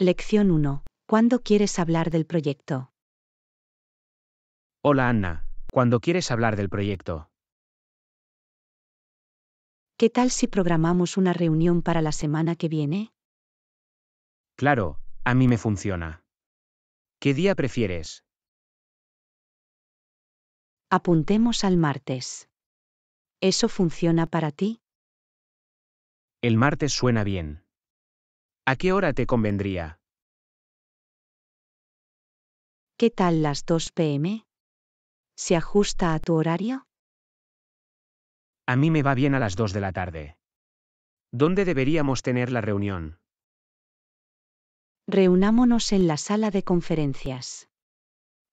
Lección 1. ¿Cuándo quieres hablar del proyecto? Hola Ana, ¿cuándo quieres hablar del proyecto? ¿Qué tal si programamos una reunión para la semana que viene? Claro, a mí me funciona. ¿Qué día prefieres? Apuntemos al martes. ¿Eso funciona para ti? El martes suena bien. ¿A qué hora te convendría? ¿Qué tal las 2 pm? ¿Se ajusta a tu horario? A mí me va bien a las 2 de la tarde. ¿Dónde deberíamos tener la reunión? Reunámonos en la sala de conferencias.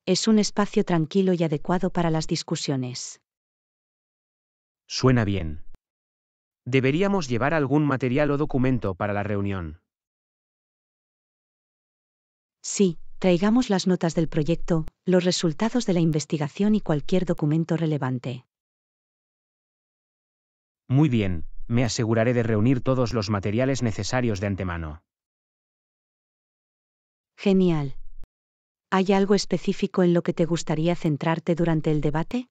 Es un espacio tranquilo y adecuado para las discusiones. Suena bien. Deberíamos llevar algún material o documento para la reunión. Sí, traigamos las notas del proyecto, los resultados de la investigación y cualquier documento relevante. Muy bien, me aseguraré de reunir todos los materiales necesarios de antemano. Genial. ¿Hay algo específico en lo que te gustaría centrarte durante el debate?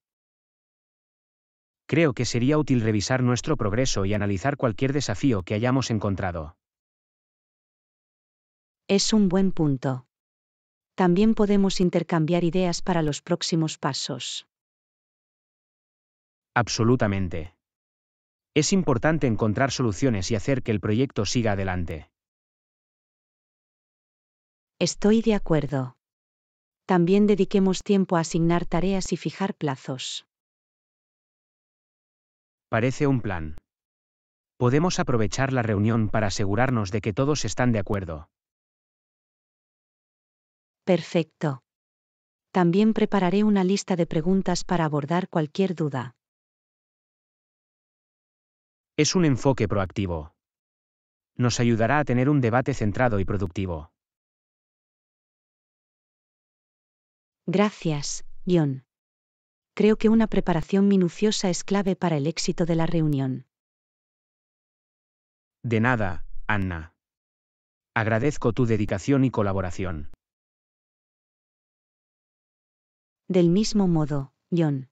Creo que sería útil revisar nuestro progreso y analizar cualquier desafío que hayamos encontrado. Es un buen punto. También podemos intercambiar ideas para los próximos pasos. Absolutamente. Es importante encontrar soluciones y hacer que el proyecto siga adelante. Estoy de acuerdo. También dediquemos tiempo a asignar tareas y fijar plazos. Parece un plan. Podemos aprovechar la reunión para asegurarnos de que todos están de acuerdo. Perfecto. También prepararé una lista de preguntas para abordar cualquier duda. Es un enfoque proactivo. Nos ayudará a tener un debate centrado y productivo. Gracias, John. Creo que una preparación minuciosa es clave para el éxito de la reunión. De nada, Anna. Agradezco tu dedicación y colaboración. Del mismo modo, John.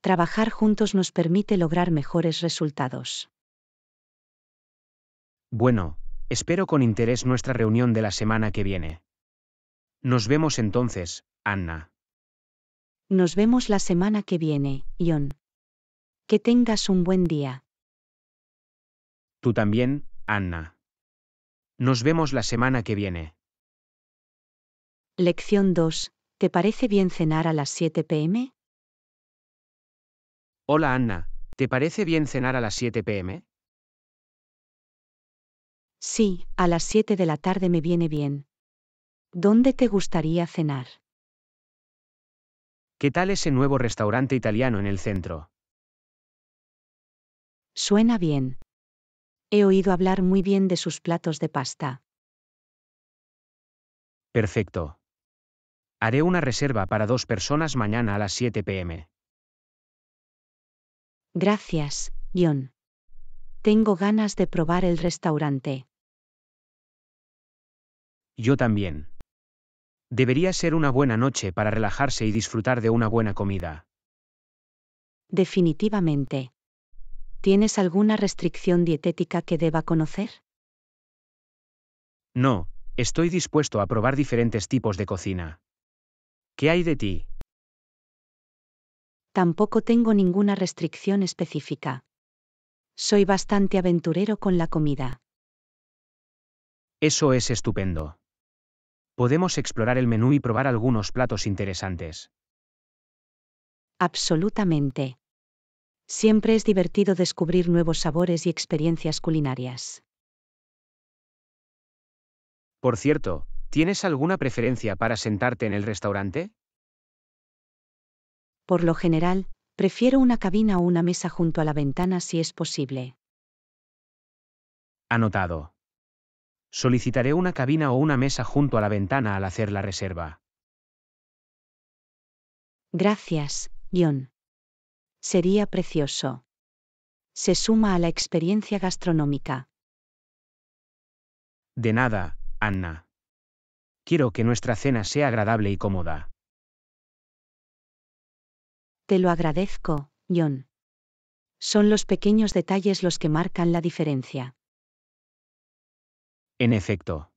Trabajar juntos nos permite lograr mejores resultados. Bueno, espero con interés nuestra reunión de la semana que viene. Nos vemos entonces, Anna. Nos vemos la semana que viene, John. Que tengas un buen día. Tú también, Anna. Nos vemos la semana que viene. Lección 2. ¿Te parece bien cenar a las 7 pm? Hola Anna, ¿te parece bien cenar a las 7 pm? Sí, a las 7 de la tarde me viene bien. ¿Dónde te gustaría cenar? ¿Qué tal ese nuevo restaurante italiano en el centro? Suena bien. He oído hablar muy bien de sus platos de pasta. Perfecto. Haré una reserva para dos personas mañana a las 7 pm. Gracias, John. Tengo ganas de probar el restaurante. Yo también. Debería ser una buena noche para relajarse y disfrutar de una buena comida. Definitivamente. ¿Tienes alguna restricción dietética que deba conocer? No, estoy dispuesto a probar diferentes tipos de cocina. ¿Qué hay de ti? Tampoco tengo ninguna restricción específica. Soy bastante aventurero con la comida. Eso es estupendo. Podemos explorar el menú y probar algunos platos interesantes. Absolutamente. Siempre es divertido descubrir nuevos sabores y experiencias culinarias. Por cierto, ¿Tienes alguna preferencia para sentarte en el restaurante? Por lo general, prefiero una cabina o una mesa junto a la ventana si es posible. Anotado. Solicitaré una cabina o una mesa junto a la ventana al hacer la reserva. Gracias, guión. Sería precioso. Se suma a la experiencia gastronómica. De nada, Anna. Quiero que nuestra cena sea agradable y cómoda. Te lo agradezco, John. Son los pequeños detalles los que marcan la diferencia. En efecto.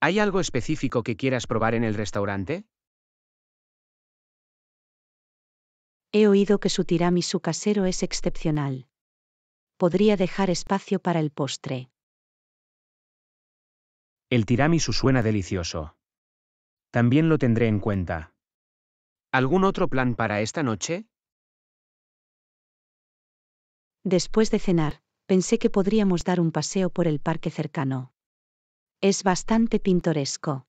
¿Hay algo específico que quieras probar en el restaurante? He oído que su tiramisu casero es excepcional. Podría dejar espacio para el postre. El tiramisu suena delicioso. También lo tendré en cuenta. ¿Algún otro plan para esta noche? Después de cenar, pensé que podríamos dar un paseo por el parque cercano. Es bastante pintoresco.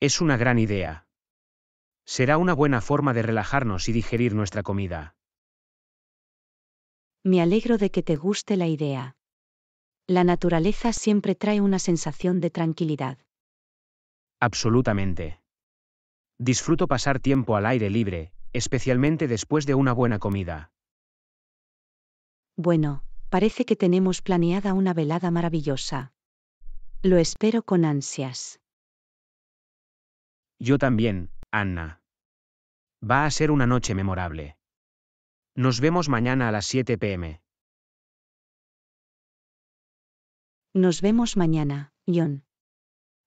Es una gran idea. Será una buena forma de relajarnos y digerir nuestra comida. Me alegro de que te guste la idea la naturaleza siempre trae una sensación de tranquilidad. Absolutamente. Disfruto pasar tiempo al aire libre, especialmente después de una buena comida. Bueno, parece que tenemos planeada una velada maravillosa. Lo espero con ansias. Yo también, Anna. Va a ser una noche memorable. Nos vemos mañana a las 7 pm. Nos vemos mañana, John.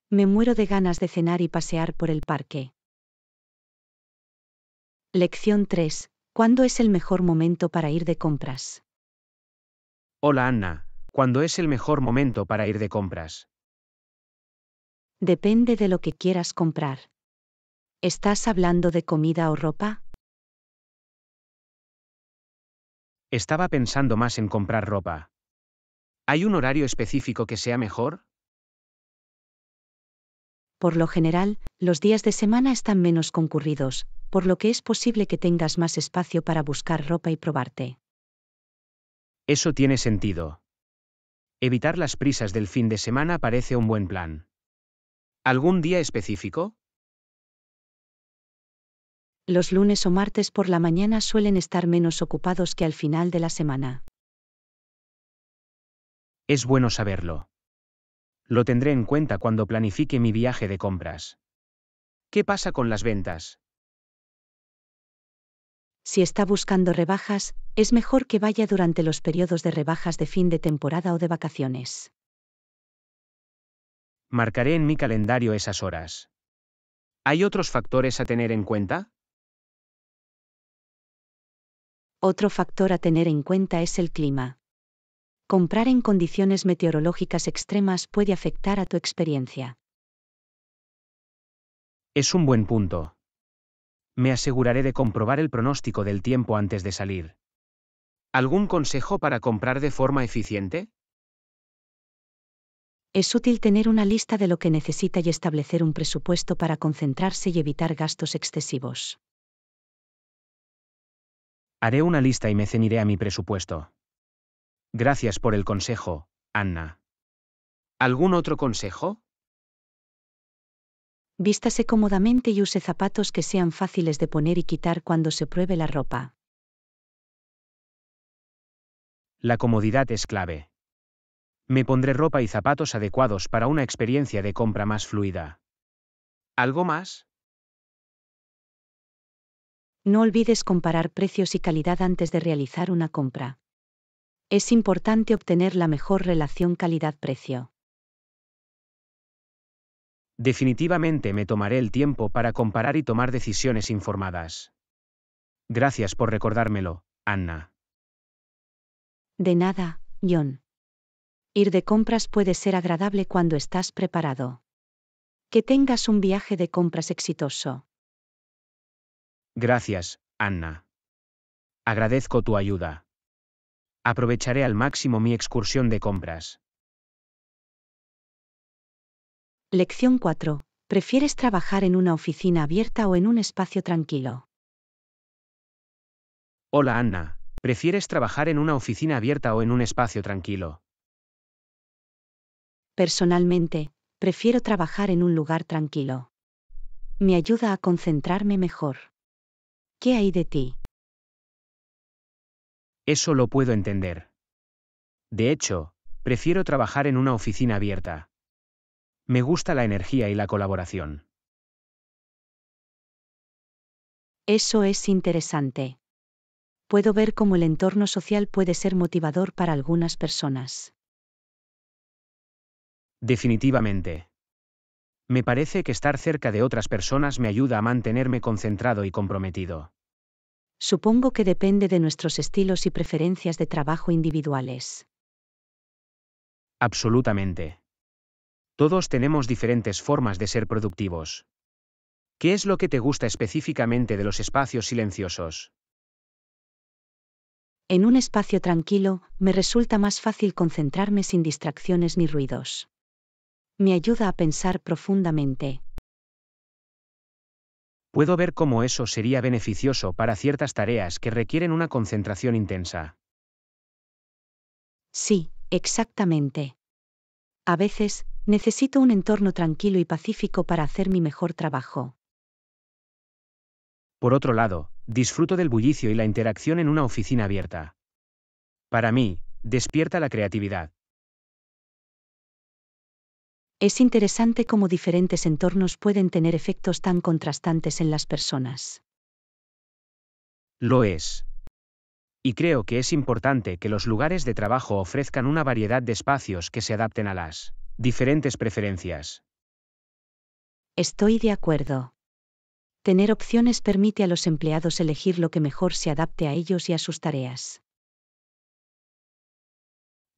Me muero de ganas de cenar y pasear por el parque. Lección 3. ¿Cuándo es el mejor momento para ir de compras? Hola Anna, ¿cuándo es el mejor momento para ir de compras? Depende de lo que quieras comprar. ¿Estás hablando de comida o ropa? Estaba pensando más en comprar ropa. ¿Hay un horario específico que sea mejor? Por lo general, los días de semana están menos concurridos, por lo que es posible que tengas más espacio para buscar ropa y probarte. Eso tiene sentido. Evitar las prisas del fin de semana parece un buen plan. ¿Algún día específico? Los lunes o martes por la mañana suelen estar menos ocupados que al final de la semana. Es bueno saberlo. Lo tendré en cuenta cuando planifique mi viaje de compras. ¿Qué pasa con las ventas? Si está buscando rebajas, es mejor que vaya durante los periodos de rebajas de fin de temporada o de vacaciones. Marcaré en mi calendario esas horas. ¿Hay otros factores a tener en cuenta? Otro factor a tener en cuenta es el clima. Comprar en condiciones meteorológicas extremas puede afectar a tu experiencia. Es un buen punto. Me aseguraré de comprobar el pronóstico del tiempo antes de salir. ¿Algún consejo para comprar de forma eficiente? Es útil tener una lista de lo que necesita y establecer un presupuesto para concentrarse y evitar gastos excesivos. Haré una lista y me ceñiré a mi presupuesto. Gracias por el consejo, Anna. ¿Algún otro consejo? Vístase cómodamente y use zapatos que sean fáciles de poner y quitar cuando se pruebe la ropa. La comodidad es clave. Me pondré ropa y zapatos adecuados para una experiencia de compra más fluida. ¿Algo más? No olvides comparar precios y calidad antes de realizar una compra es importante obtener la mejor relación calidad-precio. Definitivamente me tomaré el tiempo para comparar y tomar decisiones informadas. Gracias por recordármelo, Anna. De nada, John. Ir de compras puede ser agradable cuando estás preparado. Que tengas un viaje de compras exitoso. Gracias, Anna. Agradezco tu ayuda aprovecharé al máximo mi excursión de compras. Lección 4. ¿Prefieres trabajar en una oficina abierta o en un espacio tranquilo? Hola Anna, ¿prefieres trabajar en una oficina abierta o en un espacio tranquilo? Personalmente, prefiero trabajar en un lugar tranquilo. Me ayuda a concentrarme mejor. ¿Qué hay de ti? Eso lo puedo entender. De hecho, prefiero trabajar en una oficina abierta. Me gusta la energía y la colaboración. Eso es interesante. Puedo ver cómo el entorno social puede ser motivador para algunas personas. Definitivamente. Me parece que estar cerca de otras personas me ayuda a mantenerme concentrado y comprometido supongo que depende de nuestros estilos y preferencias de trabajo individuales. Absolutamente. Todos tenemos diferentes formas de ser productivos. ¿Qué es lo que te gusta específicamente de los espacios silenciosos? En un espacio tranquilo, me resulta más fácil concentrarme sin distracciones ni ruidos. Me ayuda a pensar profundamente puedo ver cómo eso sería beneficioso para ciertas tareas que requieren una concentración intensa. Sí, exactamente. A veces, necesito un entorno tranquilo y pacífico para hacer mi mejor trabajo. Por otro lado, disfruto del bullicio y la interacción en una oficina abierta. Para mí, despierta la creatividad. Es interesante cómo diferentes entornos pueden tener efectos tan contrastantes en las personas. Lo es. Y creo que es importante que los lugares de trabajo ofrezcan una variedad de espacios que se adapten a las diferentes preferencias. Estoy de acuerdo. Tener opciones permite a los empleados elegir lo que mejor se adapte a ellos y a sus tareas.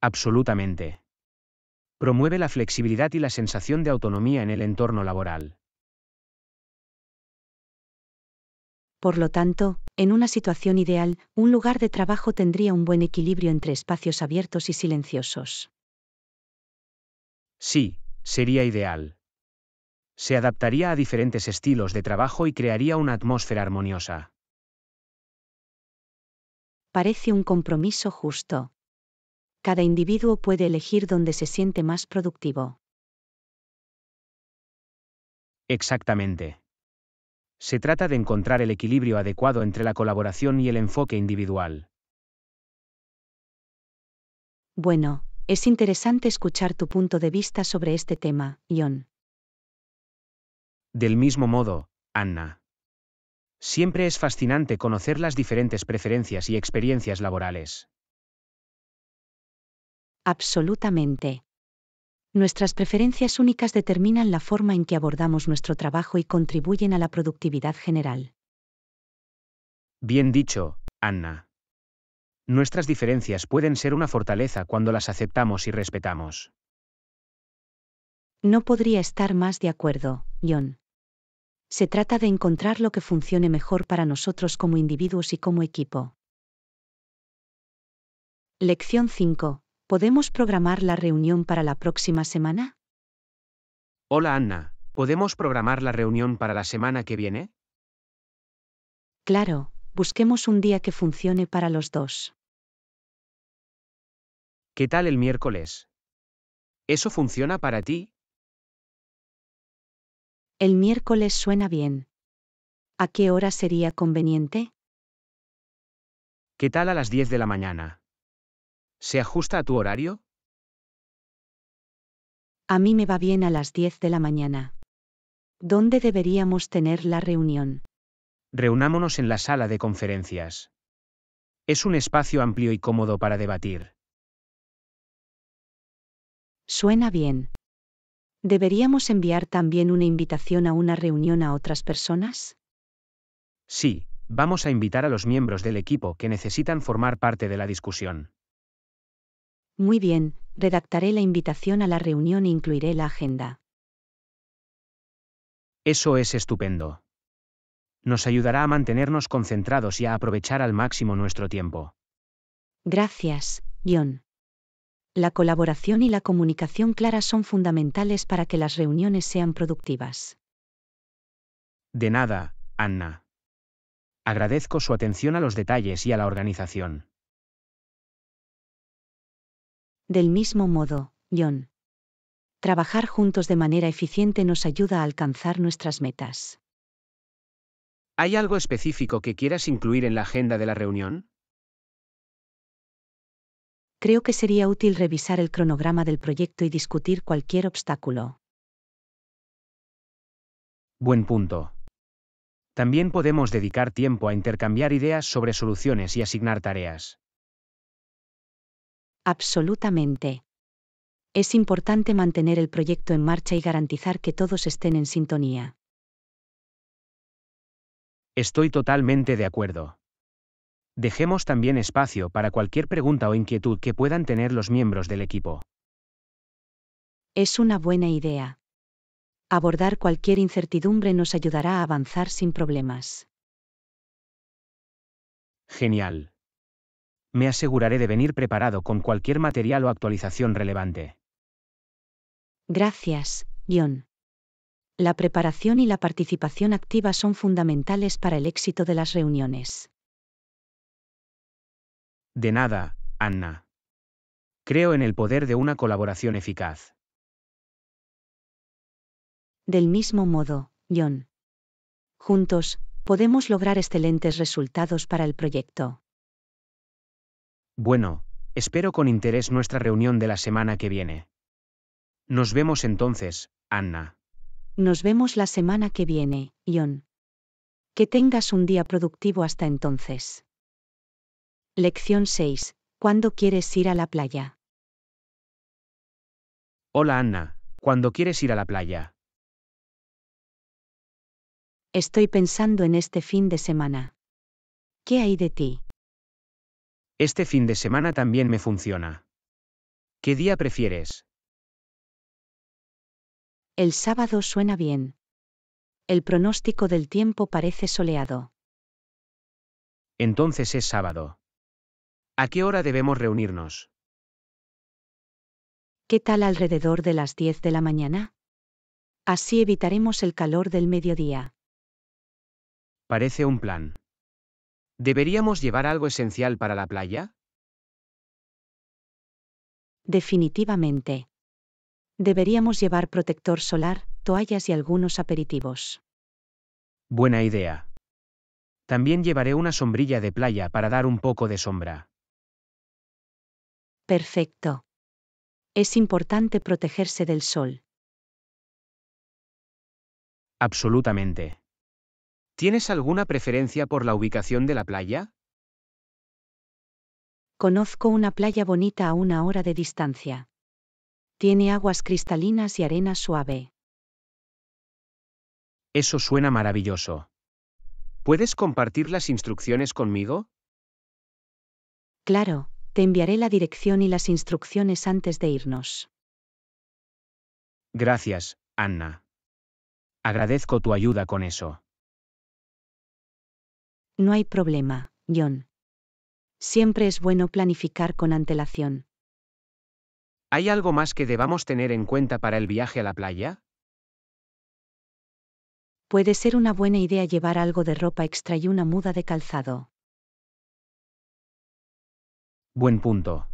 Absolutamente. Promueve la flexibilidad y la sensación de autonomía en el entorno laboral. Por lo tanto, en una situación ideal, un lugar de trabajo tendría un buen equilibrio entre espacios abiertos y silenciosos. Sí, sería ideal. Se adaptaría a diferentes estilos de trabajo y crearía una atmósfera armoniosa. Parece un compromiso justo cada individuo puede elegir donde se siente más productivo. Exactamente. Se trata de encontrar el equilibrio adecuado entre la colaboración y el enfoque individual. Bueno, es interesante escuchar tu punto de vista sobre este tema, Ion. Del mismo modo, Anna. Siempre es fascinante conocer las diferentes preferencias y experiencias laborales. Absolutamente. Nuestras preferencias únicas determinan la forma en que abordamos nuestro trabajo y contribuyen a la productividad general. Bien dicho, Anna. Nuestras diferencias pueden ser una fortaleza cuando las aceptamos y respetamos. No podría estar más de acuerdo, John. Se trata de encontrar lo que funcione mejor para nosotros como individuos y como equipo. Lección 5. ¿Podemos programar la reunión para la próxima semana? Hola Anna, ¿podemos programar la reunión para la semana que viene? Claro, busquemos un día que funcione para los dos. ¿Qué tal el miércoles? ¿Eso funciona para ti? El miércoles suena bien. ¿A qué hora sería conveniente? ¿Qué tal a las 10 de la mañana? ¿Se ajusta a tu horario? A mí me va bien a las 10 de la mañana. ¿Dónde deberíamos tener la reunión? Reunámonos en la sala de conferencias. Es un espacio amplio y cómodo para debatir. Suena bien. ¿Deberíamos enviar también una invitación a una reunión a otras personas? Sí, vamos a invitar a los miembros del equipo que necesitan formar parte de la discusión. Muy bien, redactaré la invitación a la reunión e incluiré la agenda. Eso es estupendo. Nos ayudará a mantenernos concentrados y a aprovechar al máximo nuestro tiempo. Gracias, John. La colaboración y la comunicación clara son fundamentales para que las reuniones sean productivas. De nada, Anna. Agradezco su atención a los detalles y a la organización. Del mismo modo, John. Trabajar juntos de manera eficiente nos ayuda a alcanzar nuestras metas. ¿Hay algo específico que quieras incluir en la agenda de la reunión? Creo que sería útil revisar el cronograma del proyecto y discutir cualquier obstáculo. Buen punto. También podemos dedicar tiempo a intercambiar ideas sobre soluciones y asignar tareas. Absolutamente. Es importante mantener el proyecto en marcha y garantizar que todos estén en sintonía. Estoy totalmente de acuerdo. Dejemos también espacio para cualquier pregunta o inquietud que puedan tener los miembros del equipo. Es una buena idea. Abordar cualquier incertidumbre nos ayudará a avanzar sin problemas. Genial me aseguraré de venir preparado con cualquier material o actualización relevante. Gracias, John. La preparación y la participación activa son fundamentales para el éxito de las reuniones. De nada, Anna. Creo en el poder de una colaboración eficaz. Del mismo modo, John. Juntos, podemos lograr excelentes resultados para el proyecto. Bueno, espero con interés nuestra reunión de la semana que viene. Nos vemos entonces, Anna. Nos vemos la semana que viene, Ion. Que tengas un día productivo hasta entonces. Lección 6. ¿Cuándo quieres ir a la playa? Hola Anna, ¿cuándo quieres ir a la playa? Estoy pensando en este fin de semana. ¿Qué hay de ti? Este fin de semana también me funciona. ¿Qué día prefieres? El sábado suena bien. El pronóstico del tiempo parece soleado. Entonces es sábado. ¿A qué hora debemos reunirnos? ¿Qué tal alrededor de las 10 de la mañana? Así evitaremos el calor del mediodía. Parece un plan. ¿Deberíamos llevar algo esencial para la playa? Definitivamente. Deberíamos llevar protector solar, toallas y algunos aperitivos. Buena idea. También llevaré una sombrilla de playa para dar un poco de sombra. Perfecto. Es importante protegerse del sol. Absolutamente. ¿Tienes alguna preferencia por la ubicación de la playa? Conozco una playa bonita a una hora de distancia. Tiene aguas cristalinas y arena suave. Eso suena maravilloso. ¿Puedes compartir las instrucciones conmigo? Claro, te enviaré la dirección y las instrucciones antes de irnos. Gracias, Anna. Agradezco tu ayuda con eso. No hay problema, John. Siempre es bueno planificar con antelación. ¿Hay algo más que debamos tener en cuenta para el viaje a la playa? Puede ser una buena idea llevar algo de ropa extra y una muda de calzado. Buen punto.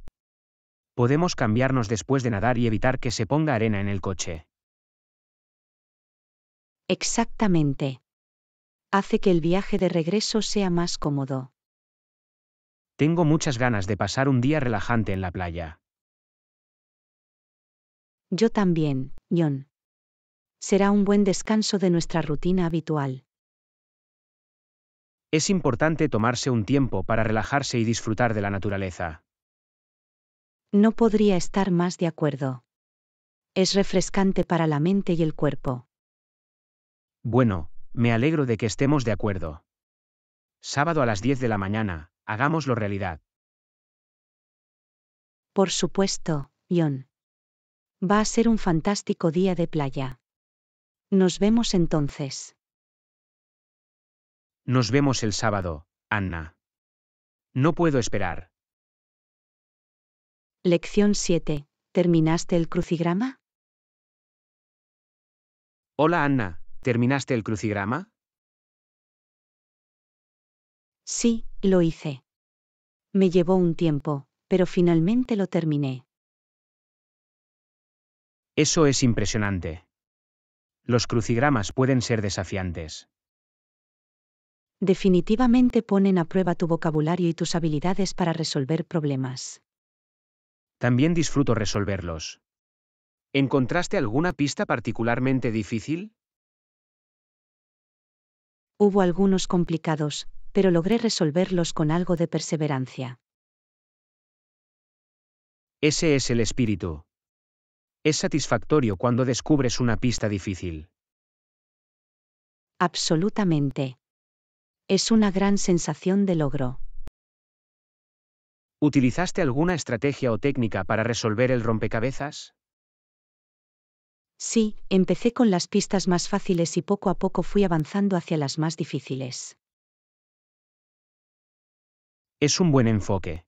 Podemos cambiarnos después de nadar y evitar que se ponga arena en el coche. Exactamente hace que el viaje de regreso sea más cómodo. Tengo muchas ganas de pasar un día relajante en la playa. Yo también, John. Será un buen descanso de nuestra rutina habitual. Es importante tomarse un tiempo para relajarse y disfrutar de la naturaleza. No podría estar más de acuerdo. Es refrescante para la mente y el cuerpo. Bueno, me alegro de que estemos de acuerdo. Sábado a las 10 de la mañana, hagámoslo realidad. Por supuesto, John. Va a ser un fantástico día de playa. Nos vemos entonces. Nos vemos el sábado, Anna. No puedo esperar. Lección 7. ¿Terminaste el crucigrama? Hola Anna, ¿Terminaste el crucigrama? Sí, lo hice. Me llevó un tiempo, pero finalmente lo terminé. Eso es impresionante. Los crucigramas pueden ser desafiantes. Definitivamente ponen a prueba tu vocabulario y tus habilidades para resolver problemas. También disfruto resolverlos. ¿Encontraste alguna pista particularmente difícil? Hubo algunos complicados, pero logré resolverlos con algo de perseverancia. Ese es el espíritu. Es satisfactorio cuando descubres una pista difícil. Absolutamente. Es una gran sensación de logro. ¿Utilizaste alguna estrategia o técnica para resolver el rompecabezas? Sí, empecé con las pistas más fáciles y poco a poco fui avanzando hacia las más difíciles. Es un buen enfoque.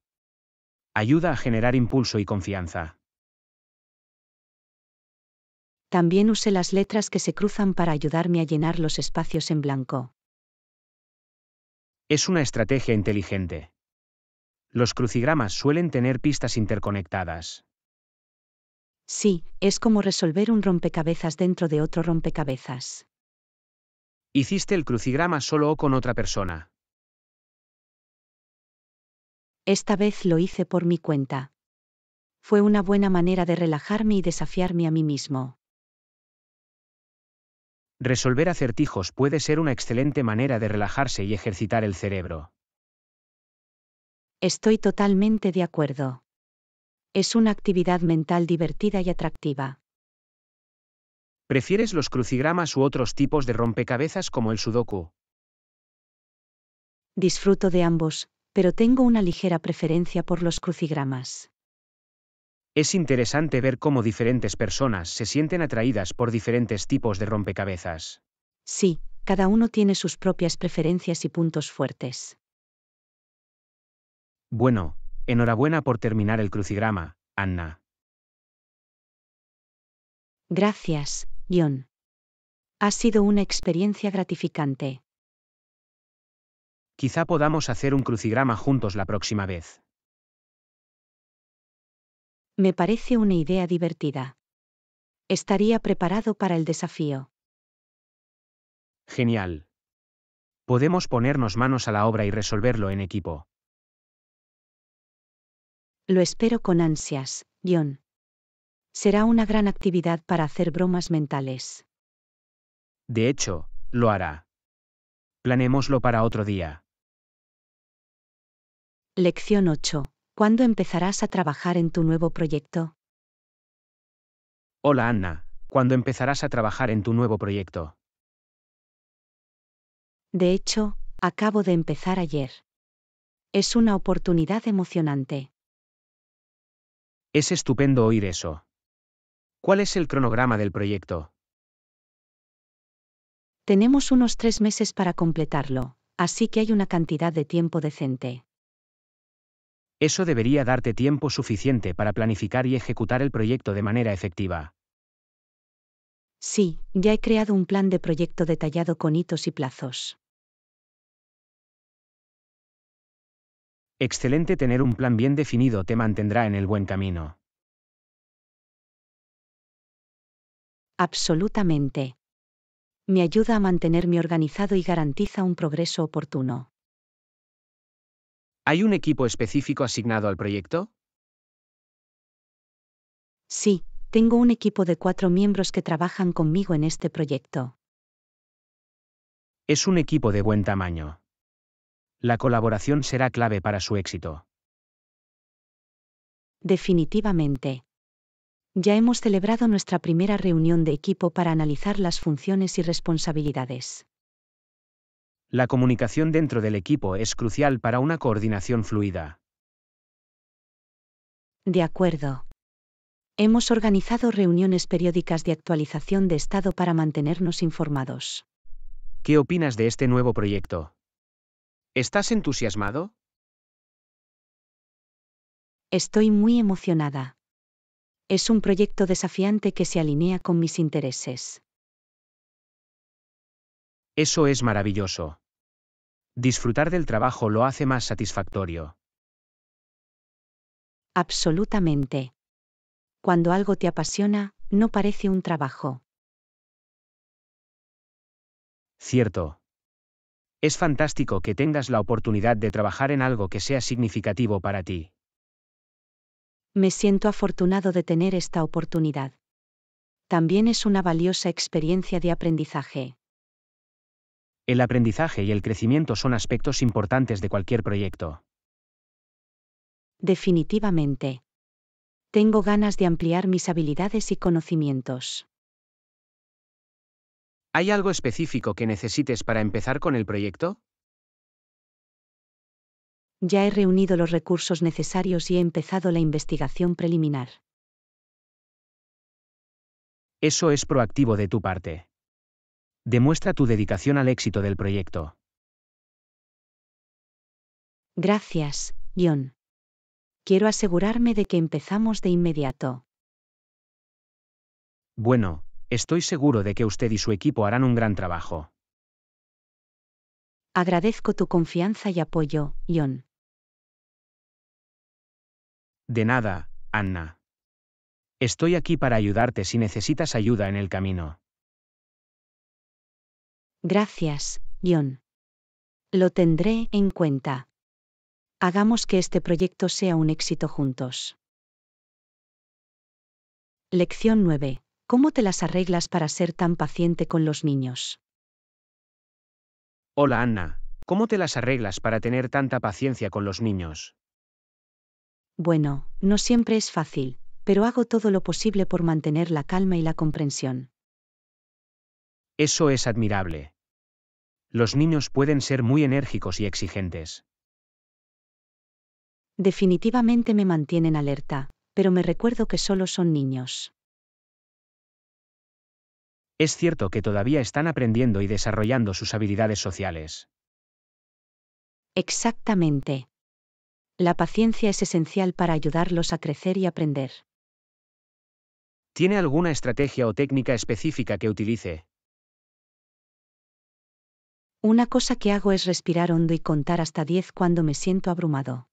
Ayuda a generar impulso y confianza. También usé las letras que se cruzan para ayudarme a llenar los espacios en blanco. Es una estrategia inteligente. Los crucigramas suelen tener pistas interconectadas. Sí, es como resolver un rompecabezas dentro de otro rompecabezas. Hiciste el crucigrama solo o con otra persona. Esta vez lo hice por mi cuenta. Fue una buena manera de relajarme y desafiarme a mí mismo. Resolver acertijos puede ser una excelente manera de relajarse y ejercitar el cerebro. Estoy totalmente de acuerdo. Es una actividad mental divertida y atractiva. ¿Prefieres los crucigramas u otros tipos de rompecabezas como el sudoku? Disfruto de ambos, pero tengo una ligera preferencia por los crucigramas. Es interesante ver cómo diferentes personas se sienten atraídas por diferentes tipos de rompecabezas. Sí, cada uno tiene sus propias preferencias y puntos fuertes. Bueno, Enhorabuena por terminar el crucigrama, Anna. Gracias, John. Ha sido una experiencia gratificante. Quizá podamos hacer un crucigrama juntos la próxima vez. Me parece una idea divertida. Estaría preparado para el desafío. Genial. Podemos ponernos manos a la obra y resolverlo en equipo. Lo espero con ansias, guión. Será una gran actividad para hacer bromas mentales. De hecho, lo hará. Planémoslo para otro día. Lección 8. ¿Cuándo empezarás a trabajar en tu nuevo proyecto? Hola Anna, ¿cuándo empezarás a trabajar en tu nuevo proyecto? De hecho, acabo de empezar ayer. Es una oportunidad emocionante. Es estupendo oír eso. ¿Cuál es el cronograma del proyecto? Tenemos unos tres meses para completarlo, así que hay una cantidad de tiempo decente. Eso debería darte tiempo suficiente para planificar y ejecutar el proyecto de manera efectiva. Sí, ya he creado un plan de proyecto detallado con hitos y plazos. Excelente tener un plan bien definido te mantendrá en el buen camino. Absolutamente. Me ayuda a mantenerme organizado y garantiza un progreso oportuno. ¿Hay un equipo específico asignado al proyecto? Sí, tengo un equipo de cuatro miembros que trabajan conmigo en este proyecto. Es un equipo de buen tamaño. La colaboración será clave para su éxito. Definitivamente. Ya hemos celebrado nuestra primera reunión de equipo para analizar las funciones y responsabilidades. La comunicación dentro del equipo es crucial para una coordinación fluida. De acuerdo. Hemos organizado reuniones periódicas de actualización de estado para mantenernos informados. ¿Qué opinas de este nuevo proyecto? ¿Estás entusiasmado? Estoy muy emocionada. Es un proyecto desafiante que se alinea con mis intereses. Eso es maravilloso. Disfrutar del trabajo lo hace más satisfactorio. Absolutamente. Cuando algo te apasiona, no parece un trabajo. Cierto. Es fantástico que tengas la oportunidad de trabajar en algo que sea significativo para ti. Me siento afortunado de tener esta oportunidad. También es una valiosa experiencia de aprendizaje. El aprendizaje y el crecimiento son aspectos importantes de cualquier proyecto. Definitivamente. Tengo ganas de ampliar mis habilidades y conocimientos. ¿Hay algo específico que necesites para empezar con el proyecto? Ya he reunido los recursos necesarios y he empezado la investigación preliminar. Eso es proactivo de tu parte. Demuestra tu dedicación al éxito del proyecto. Gracias, John. Quiero asegurarme de que empezamos de inmediato. Bueno, Estoy seguro de que usted y su equipo harán un gran trabajo. Agradezco tu confianza y apoyo, John. De nada, Anna. Estoy aquí para ayudarte si necesitas ayuda en el camino. Gracias, John. Lo tendré en cuenta. Hagamos que este proyecto sea un éxito juntos. Lección 9. ¿Cómo te las arreglas para ser tan paciente con los niños? Hola Ana, ¿cómo te las arreglas para tener tanta paciencia con los niños? Bueno, no siempre es fácil, pero hago todo lo posible por mantener la calma y la comprensión. Eso es admirable. Los niños pueden ser muy enérgicos y exigentes. Definitivamente me mantienen alerta, pero me recuerdo que solo son niños. Es cierto que todavía están aprendiendo y desarrollando sus habilidades sociales. Exactamente. La paciencia es esencial para ayudarlos a crecer y aprender. ¿Tiene alguna estrategia o técnica específica que utilice? Una cosa que hago es respirar hondo y contar hasta 10 cuando me siento abrumado.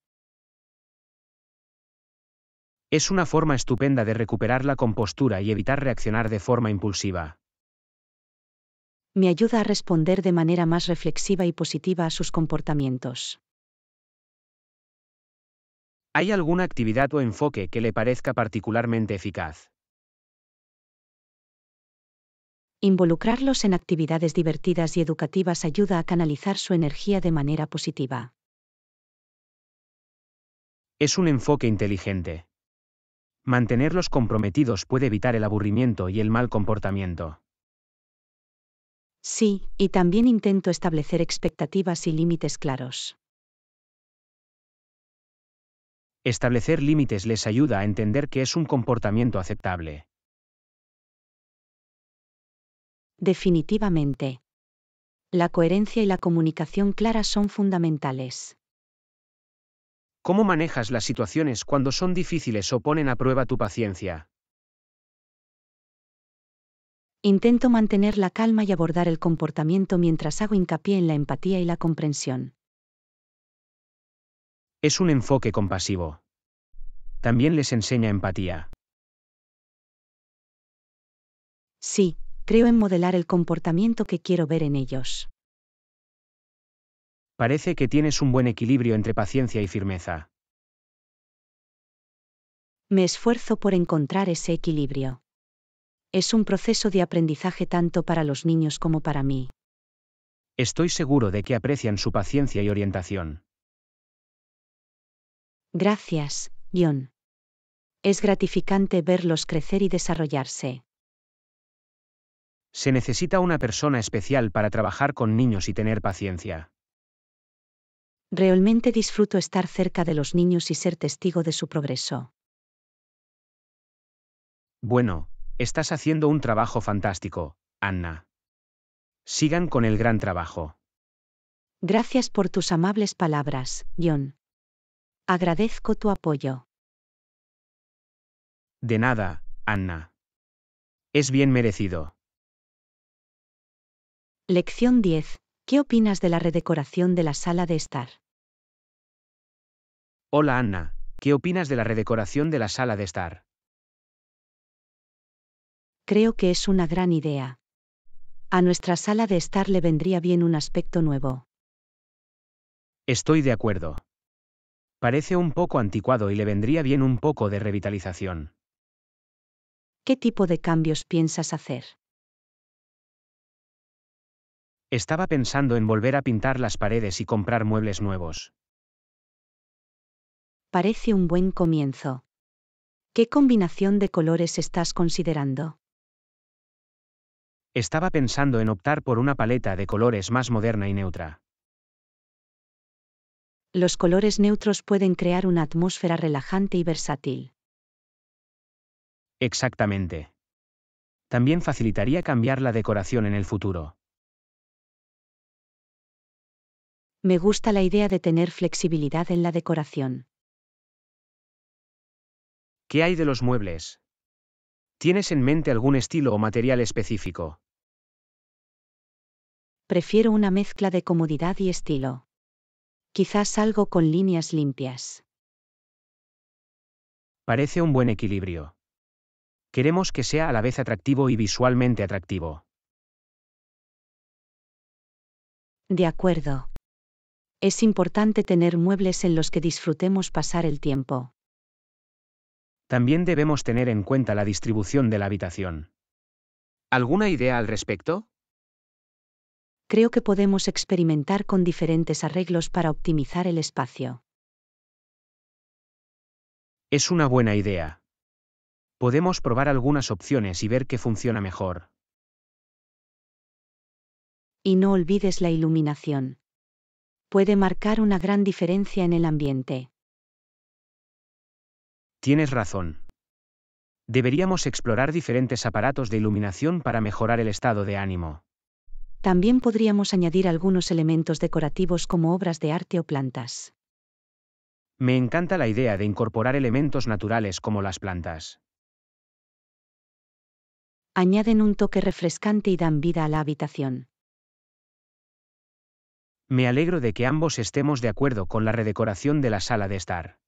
Es una forma estupenda de recuperar la compostura y evitar reaccionar de forma impulsiva me ayuda a responder de manera más reflexiva y positiva a sus comportamientos. ¿Hay alguna actividad o enfoque que le parezca particularmente eficaz? Involucrarlos en actividades divertidas y educativas ayuda a canalizar su energía de manera positiva. Es un enfoque inteligente. Mantenerlos comprometidos puede evitar el aburrimiento y el mal comportamiento. Sí, y también intento establecer expectativas y límites claros. Establecer límites les ayuda a entender que es un comportamiento aceptable. Definitivamente. La coherencia y la comunicación clara son fundamentales. ¿Cómo manejas las situaciones cuando son difíciles o ponen a prueba tu paciencia? Intento mantener la calma y abordar el comportamiento mientras hago hincapié en la empatía y la comprensión. Es un enfoque compasivo. También les enseña empatía. Sí, creo en modelar el comportamiento que quiero ver en ellos. Parece que tienes un buen equilibrio entre paciencia y firmeza. Me esfuerzo por encontrar ese equilibrio. Es un proceso de aprendizaje tanto para los niños como para mí. Estoy seguro de que aprecian su paciencia y orientación. Gracias, John. Es gratificante verlos crecer y desarrollarse. Se necesita una persona especial para trabajar con niños y tener paciencia. Realmente disfruto estar cerca de los niños y ser testigo de su progreso. Bueno, Estás haciendo un trabajo fantástico, Anna. Sigan con el gran trabajo. Gracias por tus amables palabras, John. Agradezco tu apoyo. De nada, Anna. Es bien merecido. Lección 10. ¿Qué opinas de la redecoración de la sala de estar? Hola Anna, ¿qué opinas de la redecoración de la sala de estar? Creo que es una gran idea. A nuestra sala de estar le vendría bien un aspecto nuevo. Estoy de acuerdo. Parece un poco anticuado y le vendría bien un poco de revitalización. ¿Qué tipo de cambios piensas hacer? Estaba pensando en volver a pintar las paredes y comprar muebles nuevos. Parece un buen comienzo. ¿Qué combinación de colores estás considerando? Estaba pensando en optar por una paleta de colores más moderna y neutra. Los colores neutros pueden crear una atmósfera relajante y versátil. Exactamente. También facilitaría cambiar la decoración en el futuro. Me gusta la idea de tener flexibilidad en la decoración. ¿Qué hay de los muebles? ¿Tienes en mente algún estilo o material específico? prefiero una mezcla de comodidad y estilo. Quizás algo con líneas limpias. Parece un buen equilibrio. Queremos que sea a la vez atractivo y visualmente atractivo. De acuerdo. Es importante tener muebles en los que disfrutemos pasar el tiempo. También debemos tener en cuenta la distribución de la habitación. ¿Alguna idea al respecto? creo que podemos experimentar con diferentes arreglos para optimizar el espacio. Es una buena idea. Podemos probar algunas opciones y ver qué funciona mejor. Y no olvides la iluminación. Puede marcar una gran diferencia en el ambiente. Tienes razón. Deberíamos explorar diferentes aparatos de iluminación para mejorar el estado de ánimo. También podríamos añadir algunos elementos decorativos como obras de arte o plantas. Me encanta la idea de incorporar elementos naturales como las plantas. Añaden un toque refrescante y dan vida a la habitación. Me alegro de que ambos estemos de acuerdo con la redecoración de la sala de estar.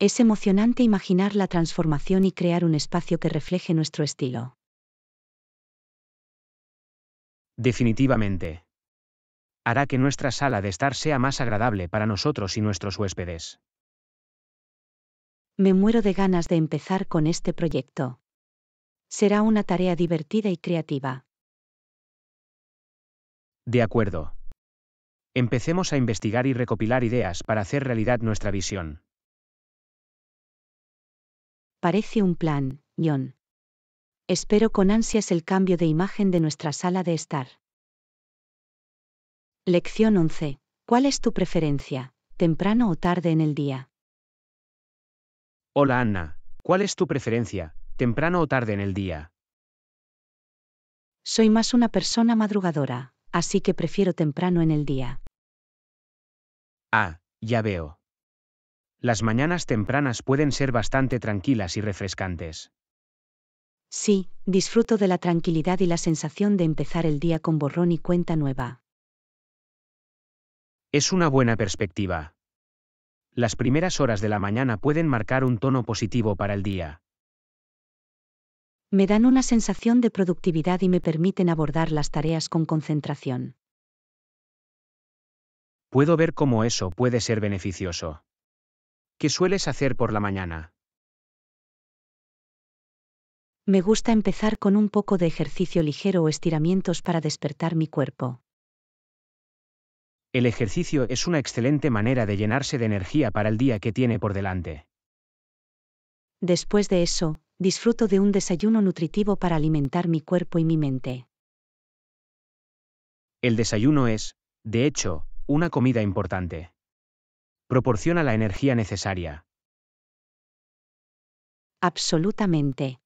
Es emocionante imaginar la transformación y crear un espacio que refleje nuestro estilo. Definitivamente. Hará que nuestra sala de estar sea más agradable para nosotros y nuestros huéspedes. Me muero de ganas de empezar con este proyecto. Será una tarea divertida y creativa. De acuerdo. Empecemos a investigar y recopilar ideas para hacer realidad nuestra visión. Parece un plan, John. Espero con ansias el cambio de imagen de nuestra sala de estar. Lección 11. ¿Cuál es tu preferencia, temprano o tarde en el día? Hola Anna, ¿cuál es tu preferencia, temprano o tarde en el día? Soy más una persona madrugadora, así que prefiero temprano en el día. Ah, ya veo. Las mañanas tempranas pueden ser bastante tranquilas y refrescantes. Sí, disfruto de la tranquilidad y la sensación de empezar el día con borrón y cuenta nueva. Es una buena perspectiva. Las primeras horas de la mañana pueden marcar un tono positivo para el día. Me dan una sensación de productividad y me permiten abordar las tareas con concentración. Puedo ver cómo eso puede ser beneficioso. ¿Qué sueles hacer por la mañana? Me gusta empezar con un poco de ejercicio ligero o estiramientos para despertar mi cuerpo. El ejercicio es una excelente manera de llenarse de energía para el día que tiene por delante. Después de eso, disfruto de un desayuno nutritivo para alimentar mi cuerpo y mi mente. El desayuno es, de hecho, una comida importante. Proporciona la energía necesaria. Absolutamente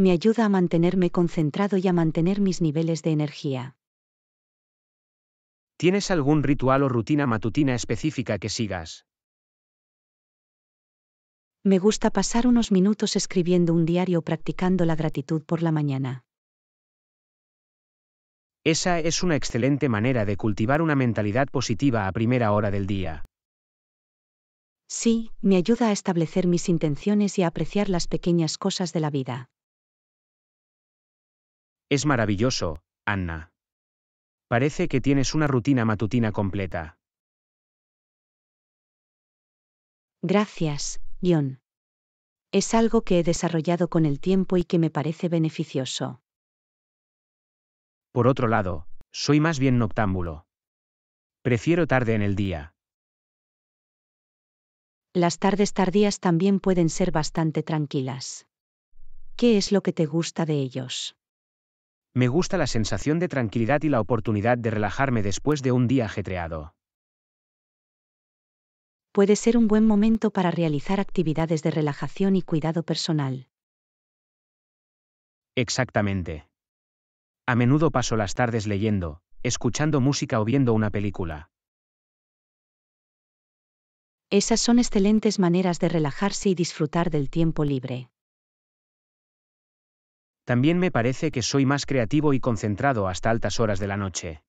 me ayuda a mantenerme concentrado y a mantener mis niveles de energía. ¿Tienes algún ritual o rutina matutina específica que sigas? Me gusta pasar unos minutos escribiendo un diario practicando la gratitud por la mañana. Esa es una excelente manera de cultivar una mentalidad positiva a primera hora del día. Sí, me ayuda a establecer mis intenciones y a apreciar las pequeñas cosas de la vida. Es maravilloso, Anna. Parece que tienes una rutina matutina completa. Gracias, John. Es algo que he desarrollado con el tiempo y que me parece beneficioso. Por otro lado, soy más bien noctámbulo. Prefiero tarde en el día. Las tardes tardías también pueden ser bastante tranquilas. ¿Qué es lo que te gusta de ellos? Me gusta la sensación de tranquilidad y la oportunidad de relajarme después de un día ajetreado. Puede ser un buen momento para realizar actividades de relajación y cuidado personal. Exactamente. A menudo paso las tardes leyendo, escuchando música o viendo una película. Esas son excelentes maneras de relajarse y disfrutar del tiempo libre. También me parece que soy más creativo y concentrado hasta altas horas de la noche.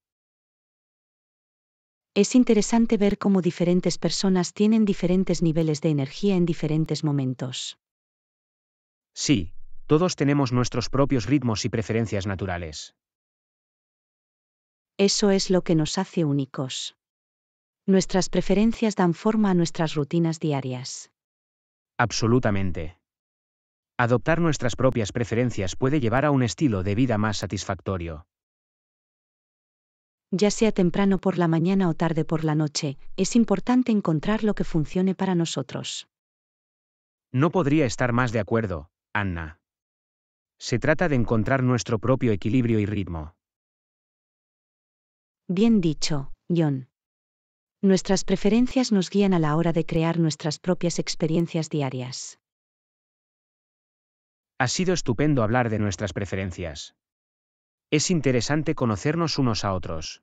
Es interesante ver cómo diferentes personas tienen diferentes niveles de energía en diferentes momentos. Sí, todos tenemos nuestros propios ritmos y preferencias naturales. Eso es lo que nos hace únicos. Nuestras preferencias dan forma a nuestras rutinas diarias. Absolutamente. Adoptar nuestras propias preferencias puede llevar a un estilo de vida más satisfactorio. Ya sea temprano por la mañana o tarde por la noche, es importante encontrar lo que funcione para nosotros. No podría estar más de acuerdo, Anna. Se trata de encontrar nuestro propio equilibrio y ritmo. Bien dicho, John. Nuestras preferencias nos guían a la hora de crear nuestras propias experiencias diarias. Ha sido estupendo hablar de nuestras preferencias. Es interesante conocernos unos a otros.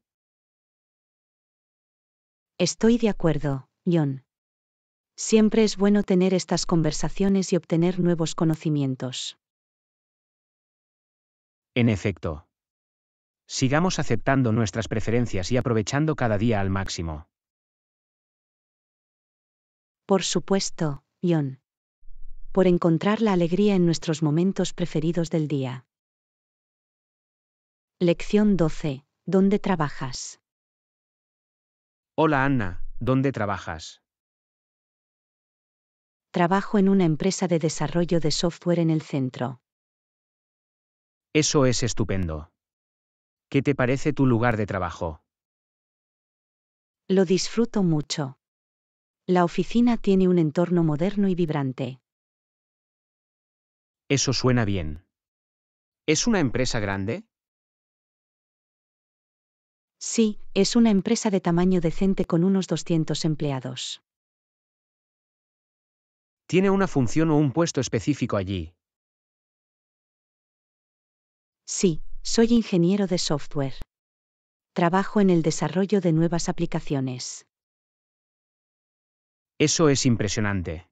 Estoy de acuerdo, John. Siempre es bueno tener estas conversaciones y obtener nuevos conocimientos. En efecto. Sigamos aceptando nuestras preferencias y aprovechando cada día al máximo. Por supuesto, John por encontrar la alegría en nuestros momentos preferidos del día. Lección 12. ¿Dónde trabajas? Hola Ana, ¿dónde trabajas? Trabajo en una empresa de desarrollo de software en el centro. Eso es estupendo. ¿Qué te parece tu lugar de trabajo? Lo disfruto mucho. La oficina tiene un entorno moderno y vibrante. Eso suena bien. ¿Es una empresa grande? Sí, es una empresa de tamaño decente con unos 200 empleados. ¿Tiene una función o un puesto específico allí? Sí, soy ingeniero de software. Trabajo en el desarrollo de nuevas aplicaciones. Eso es impresionante.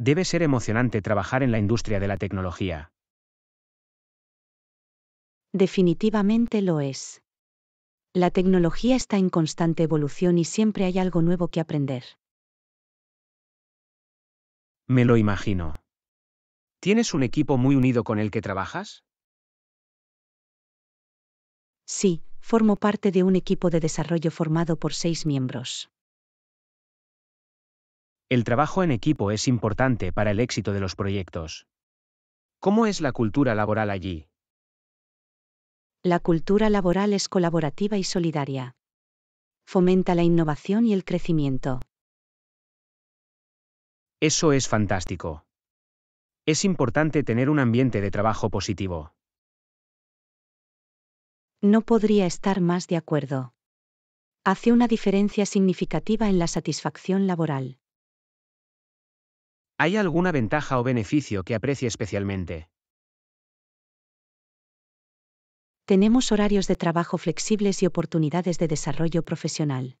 Debe ser emocionante trabajar en la industria de la tecnología. Definitivamente lo es. La tecnología está en constante evolución y siempre hay algo nuevo que aprender. Me lo imagino. ¿Tienes un equipo muy unido con el que trabajas? Sí, formo parte de un equipo de desarrollo formado por seis miembros. El trabajo en equipo es importante para el éxito de los proyectos. ¿Cómo es la cultura laboral allí? La cultura laboral es colaborativa y solidaria. Fomenta la innovación y el crecimiento. Eso es fantástico. Es importante tener un ambiente de trabajo positivo. No podría estar más de acuerdo. Hace una diferencia significativa en la satisfacción laboral. ¿Hay alguna ventaja o beneficio que aprecie especialmente? Tenemos horarios de trabajo flexibles y oportunidades de desarrollo profesional.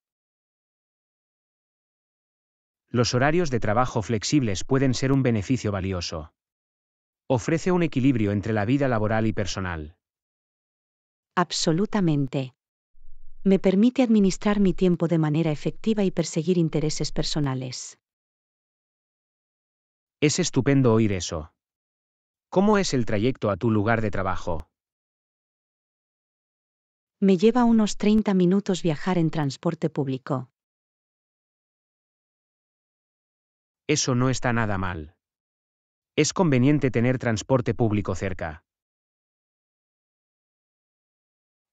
Los horarios de trabajo flexibles pueden ser un beneficio valioso. Ofrece un equilibrio entre la vida laboral y personal. Absolutamente. Me permite administrar mi tiempo de manera efectiva y perseguir intereses personales. Es estupendo oír eso. ¿Cómo es el trayecto a tu lugar de trabajo? Me lleva unos 30 minutos viajar en transporte público. Eso no está nada mal. Es conveniente tener transporte público cerca.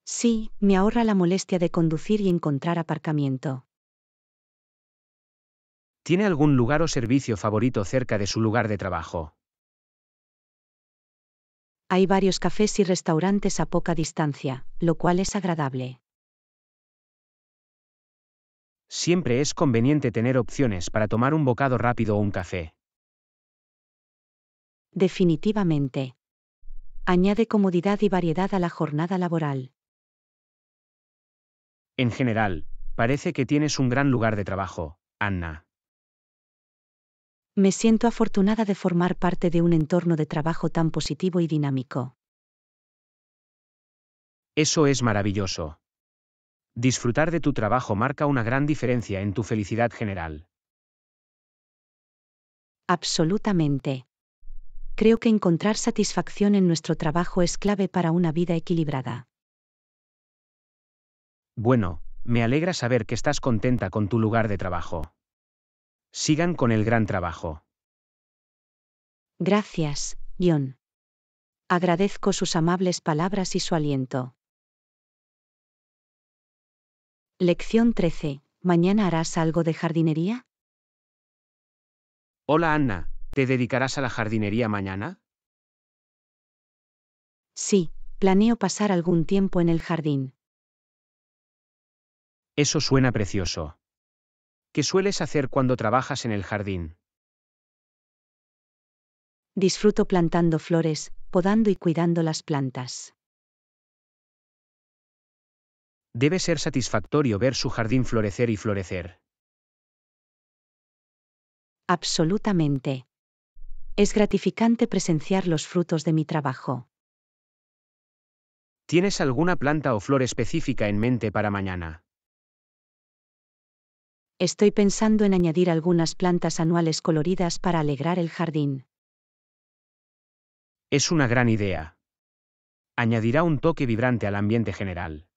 Sí, me ahorra la molestia de conducir y encontrar aparcamiento. ¿Tiene algún lugar o servicio favorito cerca de su lugar de trabajo? Hay varios cafés y restaurantes a poca distancia, lo cual es agradable. Siempre es conveniente tener opciones para tomar un bocado rápido o un café. Definitivamente. Añade comodidad y variedad a la jornada laboral. En general, parece que tienes un gran lugar de trabajo, Anna. Me siento afortunada de formar parte de un entorno de trabajo tan positivo y dinámico. Eso es maravilloso. Disfrutar de tu trabajo marca una gran diferencia en tu felicidad general. Absolutamente. Creo que encontrar satisfacción en nuestro trabajo es clave para una vida equilibrada. Bueno, me alegra saber que estás contenta con tu lugar de trabajo. Sigan con el gran trabajo. Gracias, John. Agradezco sus amables palabras y su aliento. Lección 13. ¿Mañana harás algo de jardinería? Hola Anna, ¿te dedicarás a la jardinería mañana? Sí, planeo pasar algún tiempo en el jardín. Eso suena precioso. ¿Qué sueles hacer cuando trabajas en el jardín? Disfruto plantando flores, podando y cuidando las plantas. Debe ser satisfactorio ver su jardín florecer y florecer. Absolutamente. Es gratificante presenciar los frutos de mi trabajo. ¿Tienes alguna planta o flor específica en mente para mañana? Estoy pensando en añadir algunas plantas anuales coloridas para alegrar el jardín. Es una gran idea. Añadirá un toque vibrante al ambiente general.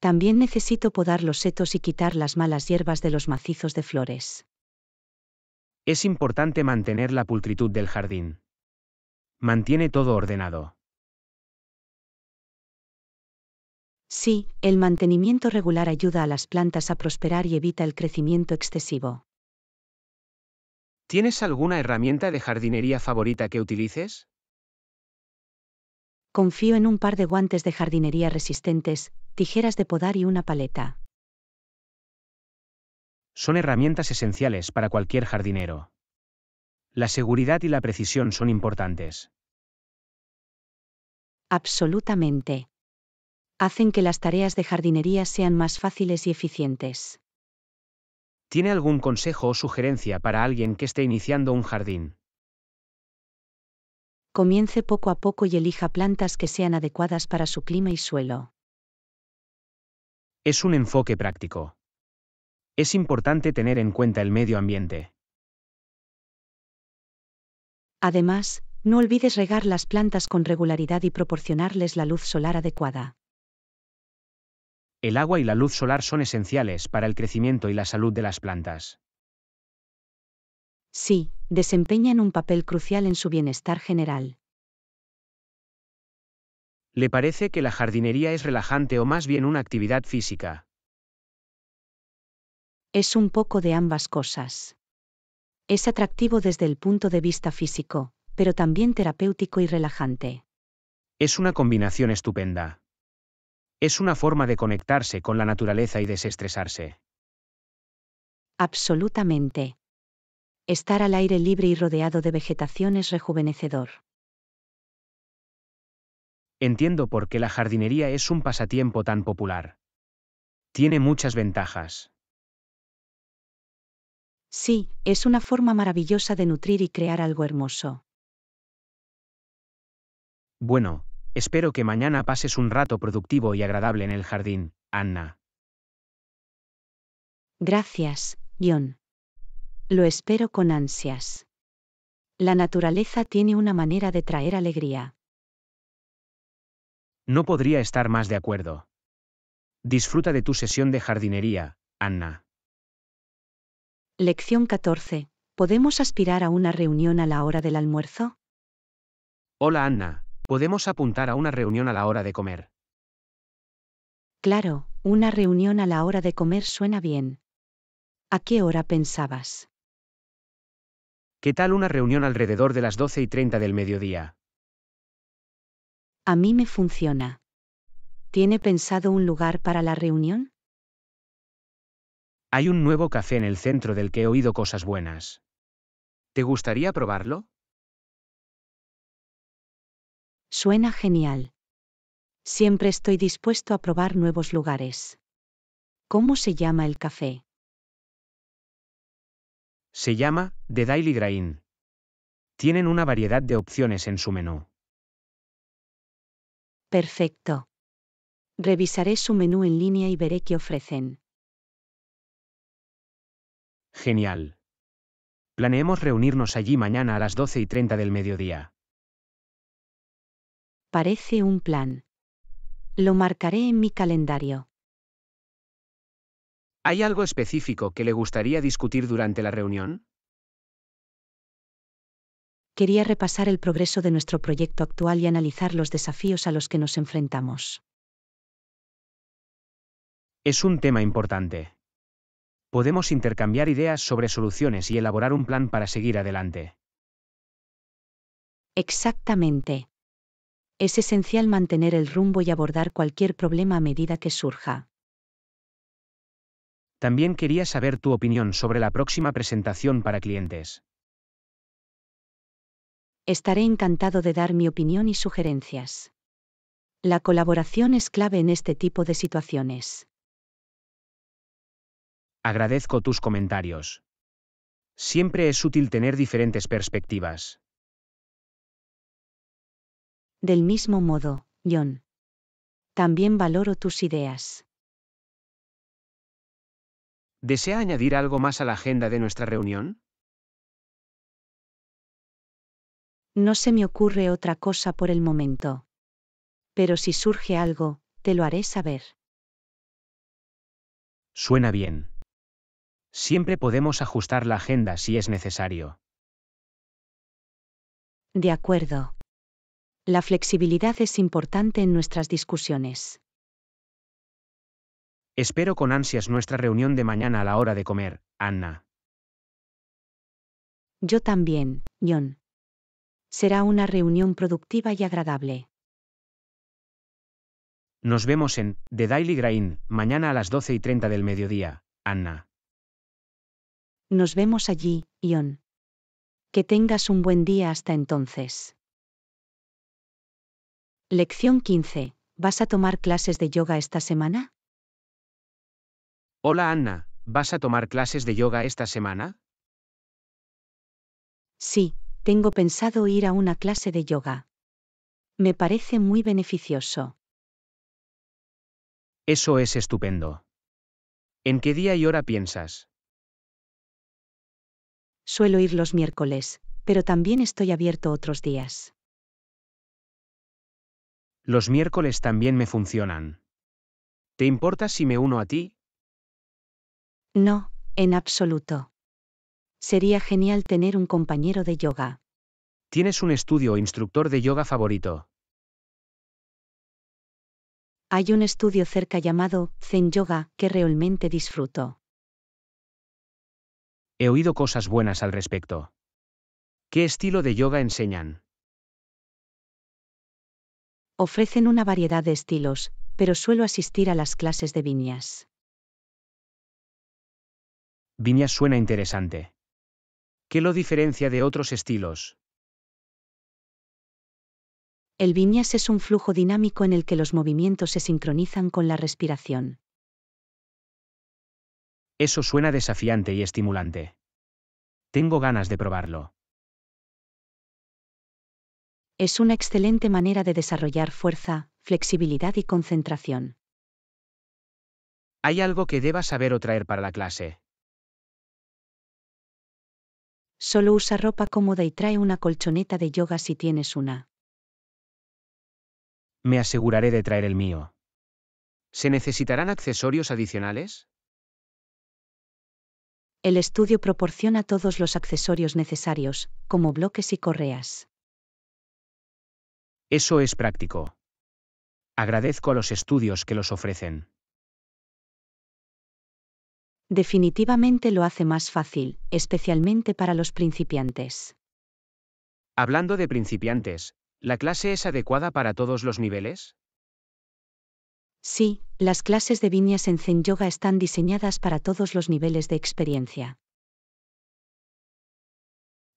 También necesito podar los setos y quitar las malas hierbas de los macizos de flores. Es importante mantener la pulcritud del jardín. Mantiene todo ordenado. Sí, el mantenimiento regular ayuda a las plantas a prosperar y evita el crecimiento excesivo. ¿Tienes alguna herramienta de jardinería favorita que utilices? Confío en un par de guantes de jardinería resistentes, tijeras de podar y una paleta. Son herramientas esenciales para cualquier jardinero. La seguridad y la precisión son importantes. Absolutamente hacen que las tareas de jardinería sean más fáciles y eficientes. ¿Tiene algún consejo o sugerencia para alguien que esté iniciando un jardín? Comience poco a poco y elija plantas que sean adecuadas para su clima y suelo. Es un enfoque práctico. Es importante tener en cuenta el medio ambiente. Además, no olvides regar las plantas con regularidad y proporcionarles la luz solar adecuada el agua y la luz solar son esenciales para el crecimiento y la salud de las plantas. Sí, desempeñan un papel crucial en su bienestar general. ¿Le parece que la jardinería es relajante o más bien una actividad física? Es un poco de ambas cosas. Es atractivo desde el punto de vista físico, pero también terapéutico y relajante. Es una combinación estupenda. Es una forma de conectarse con la naturaleza y desestresarse. Absolutamente. Estar al aire libre y rodeado de vegetación es rejuvenecedor. Entiendo por qué la jardinería es un pasatiempo tan popular. Tiene muchas ventajas. Sí, es una forma maravillosa de nutrir y crear algo hermoso. Bueno, Espero que mañana pases un rato productivo y agradable en el jardín, Anna. Gracias, John. Lo espero con ansias. La naturaleza tiene una manera de traer alegría. No podría estar más de acuerdo. Disfruta de tu sesión de jardinería, Anna. Lección 14. ¿Podemos aspirar a una reunión a la hora del almuerzo? Hola Anna, Podemos apuntar a una reunión a la hora de comer. Claro, una reunión a la hora de comer suena bien. ¿A qué hora pensabas? ¿Qué tal una reunión alrededor de las 12 y 30 del mediodía? A mí me funciona. ¿Tiene pensado un lugar para la reunión? Hay un nuevo café en el centro del que he oído cosas buenas. ¿Te gustaría probarlo? Suena genial. Siempre estoy dispuesto a probar nuevos lugares. ¿Cómo se llama el café? Se llama The Daily Grain. Tienen una variedad de opciones en su menú. Perfecto. Revisaré su menú en línea y veré qué ofrecen. Genial. Planeemos reunirnos allí mañana a las 12 y 30 del mediodía. Parece un plan. Lo marcaré en mi calendario. ¿Hay algo específico que le gustaría discutir durante la reunión? Quería repasar el progreso de nuestro proyecto actual y analizar los desafíos a los que nos enfrentamos. Es un tema importante. Podemos intercambiar ideas sobre soluciones y elaborar un plan para seguir adelante. Exactamente es esencial mantener el rumbo y abordar cualquier problema a medida que surja. También quería saber tu opinión sobre la próxima presentación para clientes. Estaré encantado de dar mi opinión y sugerencias. La colaboración es clave en este tipo de situaciones. Agradezco tus comentarios. Siempre es útil tener diferentes perspectivas. Del mismo modo, John. También valoro tus ideas. ¿Desea añadir algo más a la agenda de nuestra reunión? No se me ocurre otra cosa por el momento. Pero si surge algo, te lo haré saber. Suena bien. Siempre podemos ajustar la agenda si es necesario. De acuerdo. La flexibilidad es importante en nuestras discusiones. Espero con ansias nuestra reunión de mañana a la hora de comer, Anna. Yo también, John. Será una reunión productiva y agradable. Nos vemos en The Daily Grain, mañana a las 12 y 30 del mediodía, Anna. Nos vemos allí, John. Que tengas un buen día hasta entonces. Lección 15. ¿Vas a tomar clases de yoga esta semana? Hola Anna, ¿vas a tomar clases de yoga esta semana? Sí, tengo pensado ir a una clase de yoga. Me parece muy beneficioso. Eso es estupendo. ¿En qué día y hora piensas? Suelo ir los miércoles, pero también estoy abierto otros días. Los miércoles también me funcionan. ¿Te importa si me uno a ti? No, en absoluto. Sería genial tener un compañero de yoga. ¿Tienes un estudio o instructor de yoga favorito? Hay un estudio cerca llamado Zen Yoga que realmente disfruto. He oído cosas buenas al respecto. ¿Qué estilo de yoga enseñan? Ofrecen una variedad de estilos, pero suelo asistir a las clases de viñas. Viñas suena interesante. ¿Qué lo diferencia de otros estilos? El viñas es un flujo dinámico en el que los movimientos se sincronizan con la respiración. Eso suena desafiante y estimulante. Tengo ganas de probarlo. Es una excelente manera de desarrollar fuerza, flexibilidad y concentración. Hay algo que debas saber o traer para la clase. Solo usa ropa cómoda y trae una colchoneta de yoga si tienes una. Me aseguraré de traer el mío. ¿Se necesitarán accesorios adicionales? El estudio proporciona todos los accesorios necesarios, como bloques y correas. Eso es práctico. Agradezco a los estudios que los ofrecen. Definitivamente lo hace más fácil, especialmente para los principiantes. Hablando de principiantes, ¿la clase es adecuada para todos los niveles? Sí, las clases de viñas en Zen Yoga están diseñadas para todos los niveles de experiencia.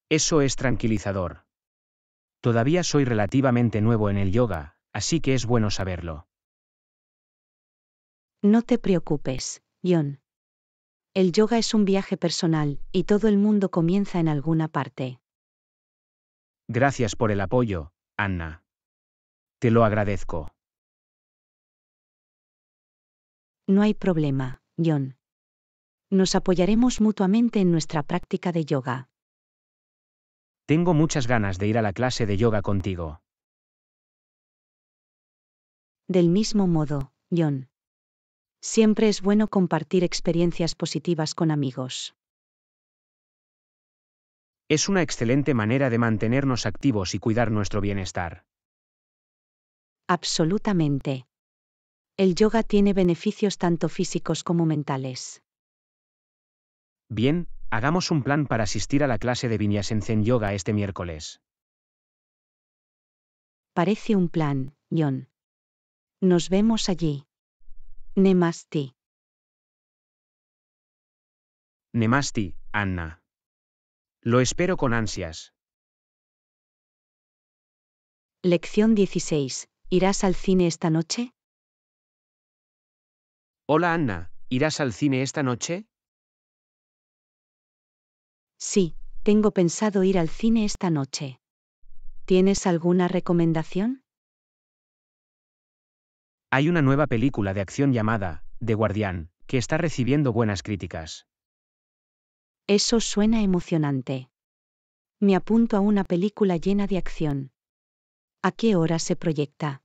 Eso es tranquilizador. Todavía soy relativamente nuevo en el yoga, así que es bueno saberlo. No te preocupes, John. El yoga es un viaje personal, y todo el mundo comienza en alguna parte. Gracias por el apoyo, Anna. Te lo agradezco. No hay problema, John. Nos apoyaremos mutuamente en nuestra práctica de yoga. Tengo muchas ganas de ir a la clase de yoga contigo. Del mismo modo, John. Siempre es bueno compartir experiencias positivas con amigos. Es una excelente manera de mantenernos activos y cuidar nuestro bienestar. Absolutamente. El yoga tiene beneficios tanto físicos como mentales. Bien, Hagamos un plan para asistir a la clase de Zen Yoga este miércoles. Parece un plan, John. Nos vemos allí. Nemasti. Nemasti, Anna. Lo espero con ansias. Lección 16. ¿Irás al cine esta noche? Hola Anna, ¿irás al cine esta noche? Sí, tengo pensado ir al cine esta noche. ¿Tienes alguna recomendación? Hay una nueva película de acción llamada The Guardian, que está recibiendo buenas críticas. Eso suena emocionante. Me apunto a una película llena de acción. ¿A qué hora se proyecta?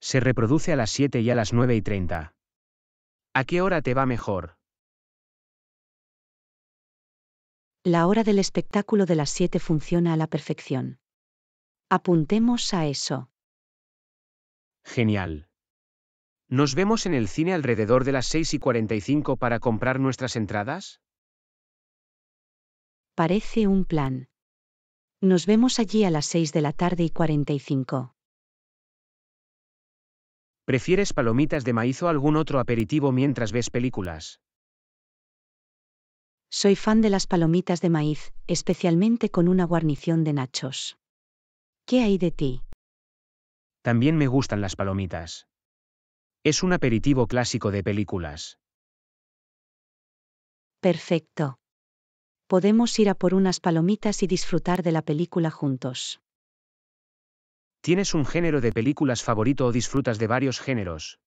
Se reproduce a las 7 y a las 9 y 30. ¿A qué hora te va mejor? La hora del espectáculo de las 7 funciona a la perfección. Apuntemos a eso. Genial. ¿Nos vemos en el cine alrededor de las 6 y 45 para comprar nuestras entradas? Parece un plan. Nos vemos allí a las 6 de la tarde y 45. ¿Prefieres palomitas de maíz o algún otro aperitivo mientras ves películas? Soy fan de las palomitas de maíz, especialmente con una guarnición de nachos. ¿Qué hay de ti? También me gustan las palomitas. Es un aperitivo clásico de películas. Perfecto. Podemos ir a por unas palomitas y disfrutar de la película juntos. ¿Tienes un género de películas favorito o disfrutas de varios géneros?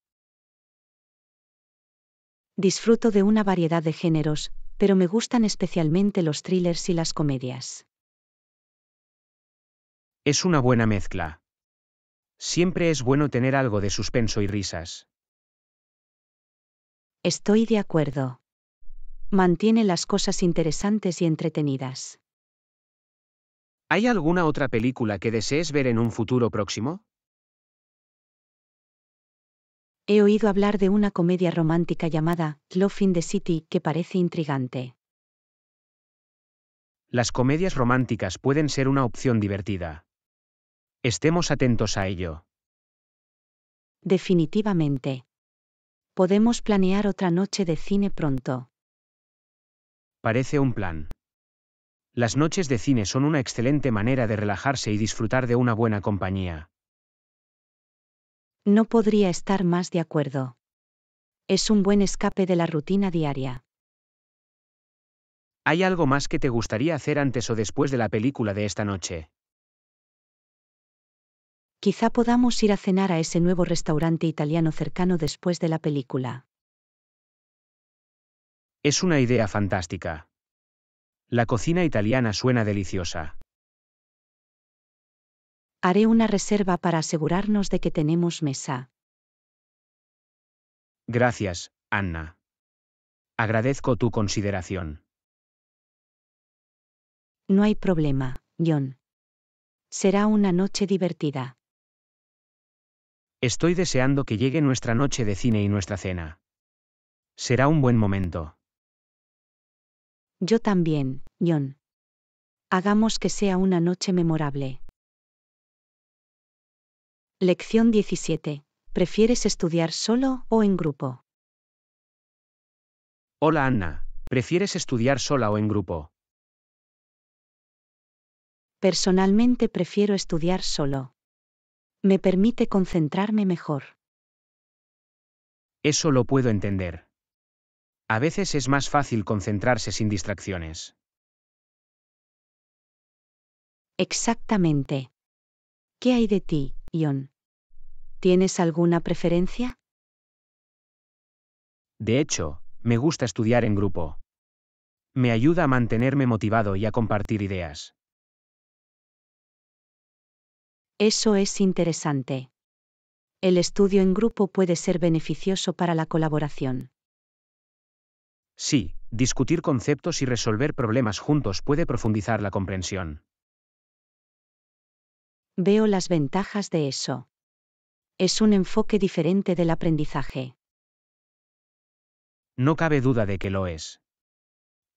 Disfruto de una variedad de géneros, pero me gustan especialmente los thrillers y las comedias. Es una buena mezcla. Siempre es bueno tener algo de suspenso y risas. Estoy de acuerdo. Mantiene las cosas interesantes y entretenidas. ¿Hay alguna otra película que desees ver en un futuro próximo? He oído hablar de una comedia romántica llamada Love in the City que parece intrigante. Las comedias románticas pueden ser una opción divertida. Estemos atentos a ello. Definitivamente. Podemos planear otra noche de cine pronto. Parece un plan. Las noches de cine son una excelente manera de relajarse y disfrutar de una buena compañía. No podría estar más de acuerdo. Es un buen escape de la rutina diaria. ¿Hay algo más que te gustaría hacer antes o después de la película de esta noche? Quizá podamos ir a cenar a ese nuevo restaurante italiano cercano después de la película. Es una idea fantástica. La cocina italiana suena deliciosa. Haré una reserva para asegurarnos de que tenemos mesa. Gracias, Anna. Agradezco tu consideración. No hay problema, John. Será una noche divertida. Estoy deseando que llegue nuestra noche de cine y nuestra cena. Será un buen momento. Yo también, John. Hagamos que sea una noche memorable. Lección 17. ¿Prefieres estudiar solo o en grupo? Hola Ana, ¿prefieres estudiar sola o en grupo? Personalmente prefiero estudiar solo. Me permite concentrarme mejor. Eso lo puedo entender. A veces es más fácil concentrarse sin distracciones. Exactamente. ¿Qué hay de ti, ¿Tienes alguna preferencia? De hecho, me gusta estudiar en grupo. Me ayuda a mantenerme motivado y a compartir ideas. Eso es interesante. El estudio en grupo puede ser beneficioso para la colaboración. Sí, discutir conceptos y resolver problemas juntos puede profundizar la comprensión. Veo las ventajas de eso. Es un enfoque diferente del aprendizaje. No cabe duda de que lo es.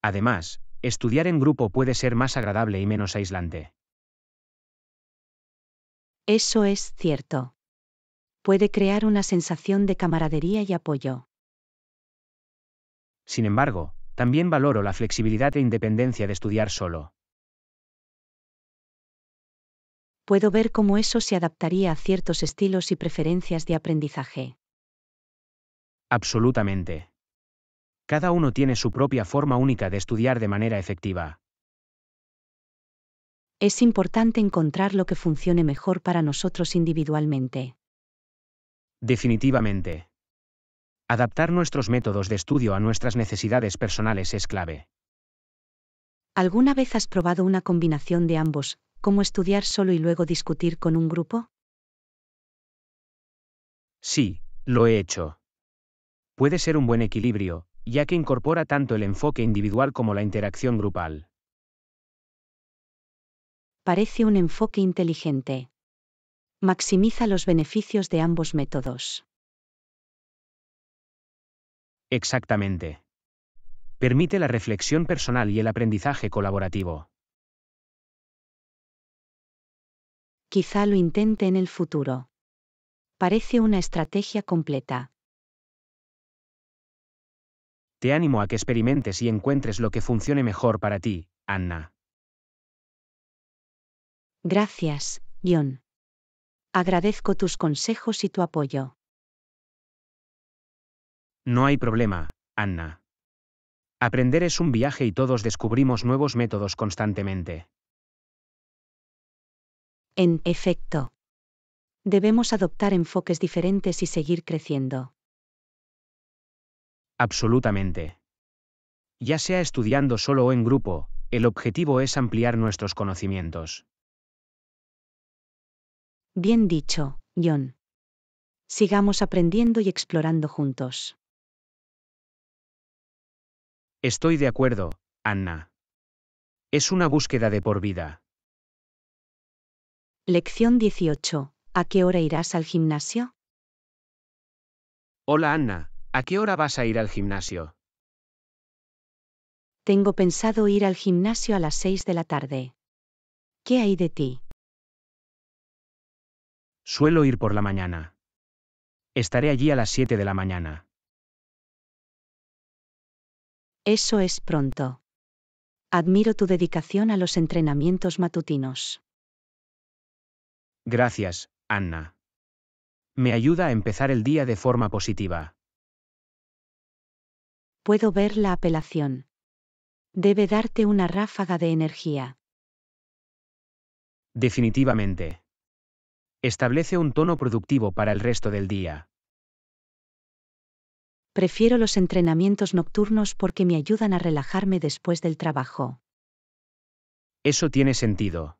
Además, estudiar en grupo puede ser más agradable y menos aislante. Eso es cierto. Puede crear una sensación de camaradería y apoyo. Sin embargo, también valoro la flexibilidad e independencia de estudiar solo. puedo ver cómo eso se adaptaría a ciertos estilos y preferencias de aprendizaje. Absolutamente. Cada uno tiene su propia forma única de estudiar de manera efectiva. Es importante encontrar lo que funcione mejor para nosotros individualmente. Definitivamente. Adaptar nuestros métodos de estudio a nuestras necesidades personales es clave. ¿Alguna vez has probado una combinación de ambos, ¿cómo estudiar solo y luego discutir con un grupo? Sí, lo he hecho. Puede ser un buen equilibrio, ya que incorpora tanto el enfoque individual como la interacción grupal. Parece un enfoque inteligente. Maximiza los beneficios de ambos métodos. Exactamente. Permite la reflexión personal y el aprendizaje colaborativo. quizá lo intente en el futuro. Parece una estrategia completa. Te animo a que experimentes y encuentres lo que funcione mejor para ti, Anna. Gracias, John. Agradezco tus consejos y tu apoyo. No hay problema, Anna. Aprender es un viaje y todos descubrimos nuevos métodos constantemente. En efecto. Debemos adoptar enfoques diferentes y seguir creciendo. Absolutamente. Ya sea estudiando solo o en grupo, el objetivo es ampliar nuestros conocimientos. Bien dicho, John. Sigamos aprendiendo y explorando juntos. Estoy de acuerdo, Anna. Es una búsqueda de por vida. Lección 18. ¿A qué hora irás al gimnasio? Hola Ana, ¿a qué hora vas a ir al gimnasio? Tengo pensado ir al gimnasio a las 6 de la tarde. ¿Qué hay de ti? Suelo ir por la mañana. Estaré allí a las 7 de la mañana. Eso es pronto. Admiro tu dedicación a los entrenamientos matutinos. Gracias, Anna. Me ayuda a empezar el día de forma positiva. Puedo ver la apelación. Debe darte una ráfaga de energía. Definitivamente. Establece un tono productivo para el resto del día. Prefiero los entrenamientos nocturnos porque me ayudan a relajarme después del trabajo. Eso tiene sentido.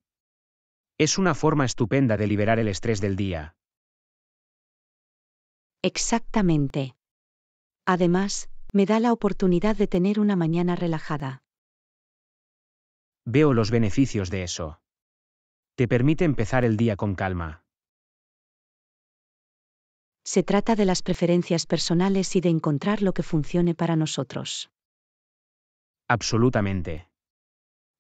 Es una forma estupenda de liberar el estrés del día. Exactamente. Además, me da la oportunidad de tener una mañana relajada. Veo los beneficios de eso. Te permite empezar el día con calma. Se trata de las preferencias personales y de encontrar lo que funcione para nosotros. Absolutamente.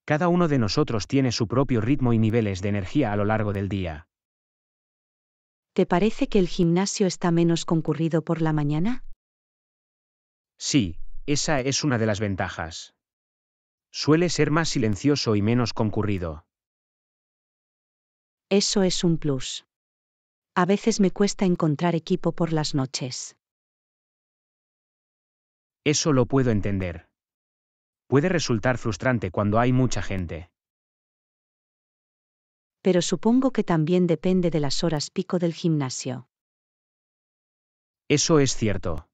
Cada uno de nosotros tiene su propio ritmo y niveles de energía a lo largo del día. ¿Te parece que el gimnasio está menos concurrido por la mañana? Sí, esa es una de las ventajas. Suele ser más silencioso y menos concurrido. Eso es un plus. A veces me cuesta encontrar equipo por las noches. Eso lo puedo entender puede resultar frustrante cuando hay mucha gente. Pero supongo que también depende de las horas pico del gimnasio. Eso es cierto.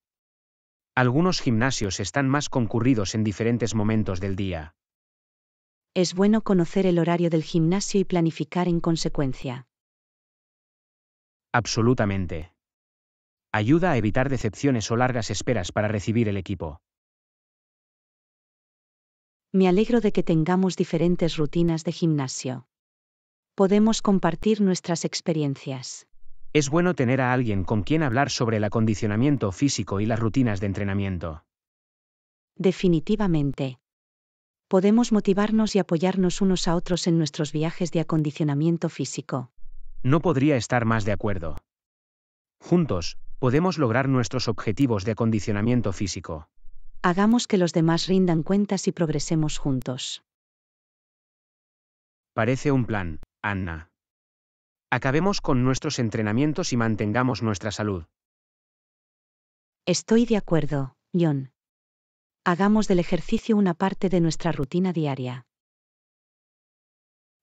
Algunos gimnasios están más concurridos en diferentes momentos del día. Es bueno conocer el horario del gimnasio y planificar en consecuencia. Absolutamente. Ayuda a evitar decepciones o largas esperas para recibir el equipo. Me alegro de que tengamos diferentes rutinas de gimnasio. Podemos compartir nuestras experiencias. Es bueno tener a alguien con quien hablar sobre el acondicionamiento físico y las rutinas de entrenamiento. Definitivamente. Podemos motivarnos y apoyarnos unos a otros en nuestros viajes de acondicionamiento físico. No podría estar más de acuerdo. Juntos, podemos lograr nuestros objetivos de acondicionamiento físico. Hagamos que los demás rindan cuentas y progresemos juntos. Parece un plan, Anna. Acabemos con nuestros entrenamientos y mantengamos nuestra salud. Estoy de acuerdo, John. Hagamos del ejercicio una parte de nuestra rutina diaria.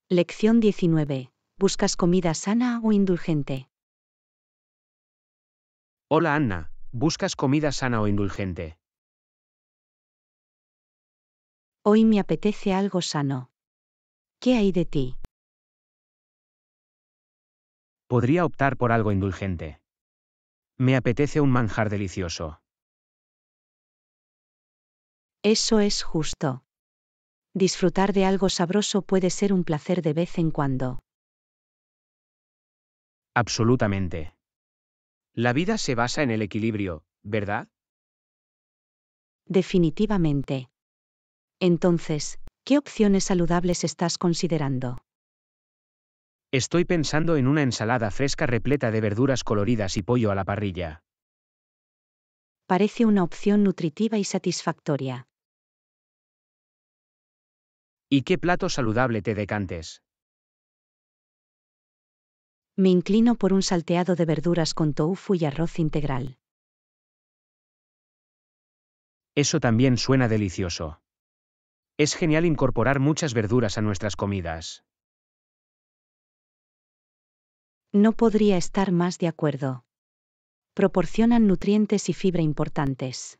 Lección 19. ¿Buscas comida sana o indulgente? Hola Anna, ¿buscas comida sana o indulgente? Hoy me apetece algo sano. ¿Qué hay de ti? Podría optar por algo indulgente. Me apetece un manjar delicioso. Eso es justo. Disfrutar de algo sabroso puede ser un placer de vez en cuando. Absolutamente. La vida se basa en el equilibrio, ¿verdad? Definitivamente. Entonces, ¿qué opciones saludables estás considerando? Estoy pensando en una ensalada fresca repleta de verduras coloridas y pollo a la parrilla. Parece una opción nutritiva y satisfactoria. ¿Y qué plato saludable te decantes? Me inclino por un salteado de verduras con tofu y arroz integral. Eso también suena delicioso. Es genial incorporar muchas verduras a nuestras comidas. No podría estar más de acuerdo. Proporcionan nutrientes y fibra importantes.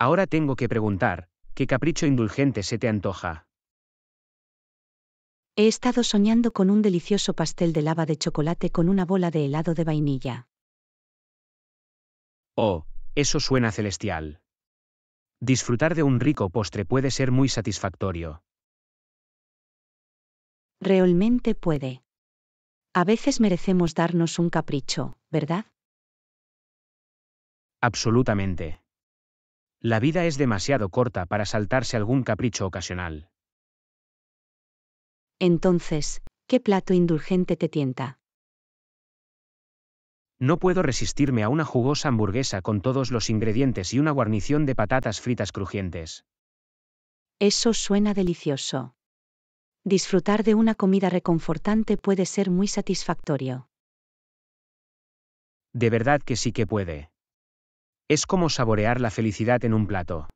Ahora tengo que preguntar, ¿qué capricho indulgente se te antoja? He estado soñando con un delicioso pastel de lava de chocolate con una bola de helado de vainilla. Oh, eso suena celestial. Disfrutar de un rico postre puede ser muy satisfactorio. Realmente puede. A veces merecemos darnos un capricho, ¿verdad? Absolutamente. La vida es demasiado corta para saltarse algún capricho ocasional. Entonces, ¿qué plato indulgente te tienta? No puedo resistirme a una jugosa hamburguesa con todos los ingredientes y una guarnición de patatas fritas crujientes. Eso suena delicioso. Disfrutar de una comida reconfortante puede ser muy satisfactorio. De verdad que sí que puede. Es como saborear la felicidad en un plato.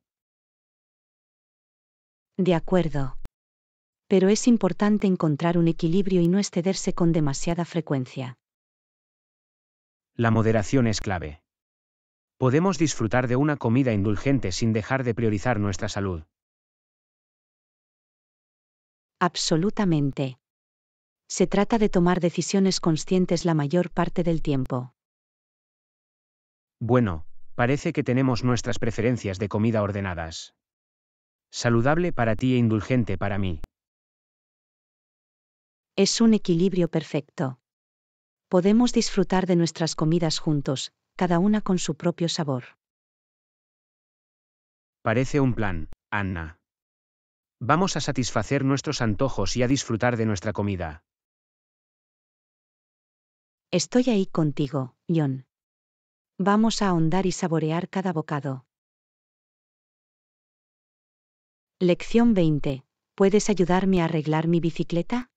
De acuerdo. Pero es importante encontrar un equilibrio y no excederse con demasiada frecuencia. La moderación es clave. Podemos disfrutar de una comida indulgente sin dejar de priorizar nuestra salud. Absolutamente. Se trata de tomar decisiones conscientes la mayor parte del tiempo. Bueno, parece que tenemos nuestras preferencias de comida ordenadas. Saludable para ti e indulgente para mí. Es un equilibrio perfecto podemos disfrutar de nuestras comidas juntos, cada una con su propio sabor. Parece un plan, Anna. Vamos a satisfacer nuestros antojos y a disfrutar de nuestra comida. Estoy ahí contigo, John. Vamos a ahondar y saborear cada bocado. Lección 20. ¿Puedes ayudarme a arreglar mi bicicleta?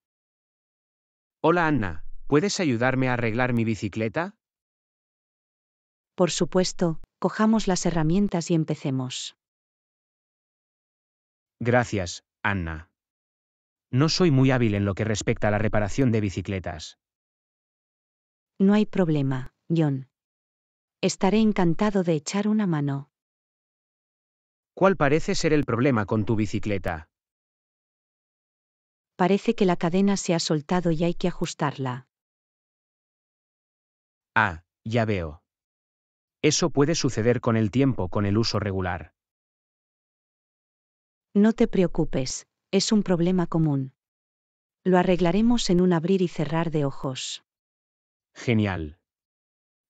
Hola Anna, ¿Puedes ayudarme a arreglar mi bicicleta? Por supuesto, cojamos las herramientas y empecemos. Gracias, Anna. No soy muy hábil en lo que respecta a la reparación de bicicletas. No hay problema, John. Estaré encantado de echar una mano. ¿Cuál parece ser el problema con tu bicicleta? Parece que la cadena se ha soltado y hay que ajustarla. Ah, ya veo. Eso puede suceder con el tiempo con el uso regular. No te preocupes, es un problema común. Lo arreglaremos en un abrir y cerrar de ojos. Genial.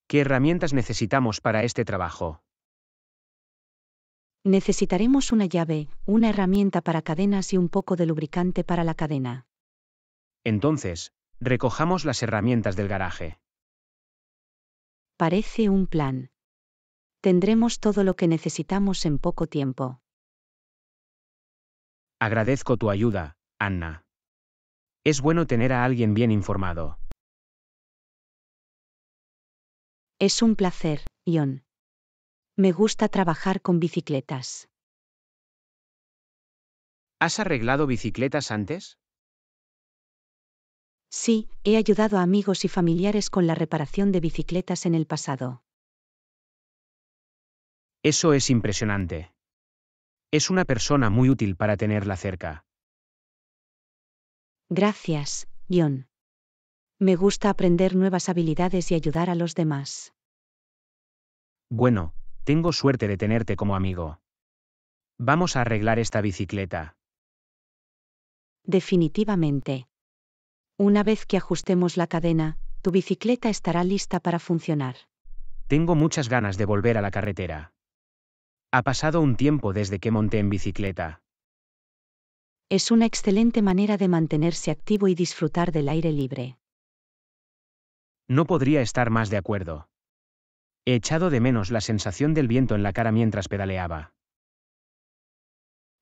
¿Qué herramientas necesitamos para este trabajo? Necesitaremos una llave, una herramienta para cadenas y un poco de lubricante para la cadena. Entonces, recojamos las herramientas del garaje. Parece un plan. Tendremos todo lo que necesitamos en poco tiempo. Agradezco tu ayuda, Anna. Es bueno tener a alguien bien informado. Es un placer, Ion. Me gusta trabajar con bicicletas. ¿Has arreglado bicicletas antes? Sí, he ayudado a amigos y familiares con la reparación de bicicletas en el pasado. Eso es impresionante. Es una persona muy útil para tenerla cerca. Gracias, John. Me gusta aprender nuevas habilidades y ayudar a los demás. Bueno, tengo suerte de tenerte como amigo. Vamos a arreglar esta bicicleta. Definitivamente. Una vez que ajustemos la cadena, tu bicicleta estará lista para funcionar. Tengo muchas ganas de volver a la carretera. Ha pasado un tiempo desde que monté en bicicleta. Es una excelente manera de mantenerse activo y disfrutar del aire libre. No podría estar más de acuerdo. He echado de menos la sensación del viento en la cara mientras pedaleaba.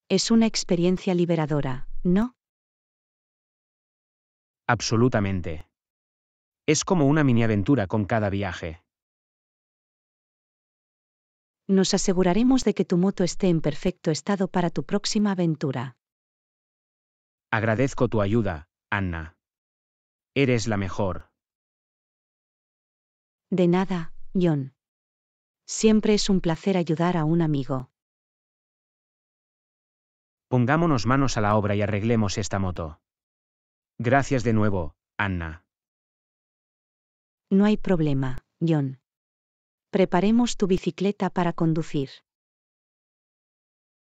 Es una experiencia liberadora, ¿no? Absolutamente. Es como una mini aventura con cada viaje. Nos aseguraremos de que tu moto esté en perfecto estado para tu próxima aventura. Agradezco tu ayuda, Anna. Eres la mejor. De nada, John. Siempre es un placer ayudar a un amigo. Pongámonos manos a la obra y arreglemos esta moto. Gracias de nuevo, Anna. No hay problema, John. Preparemos tu bicicleta para conducir.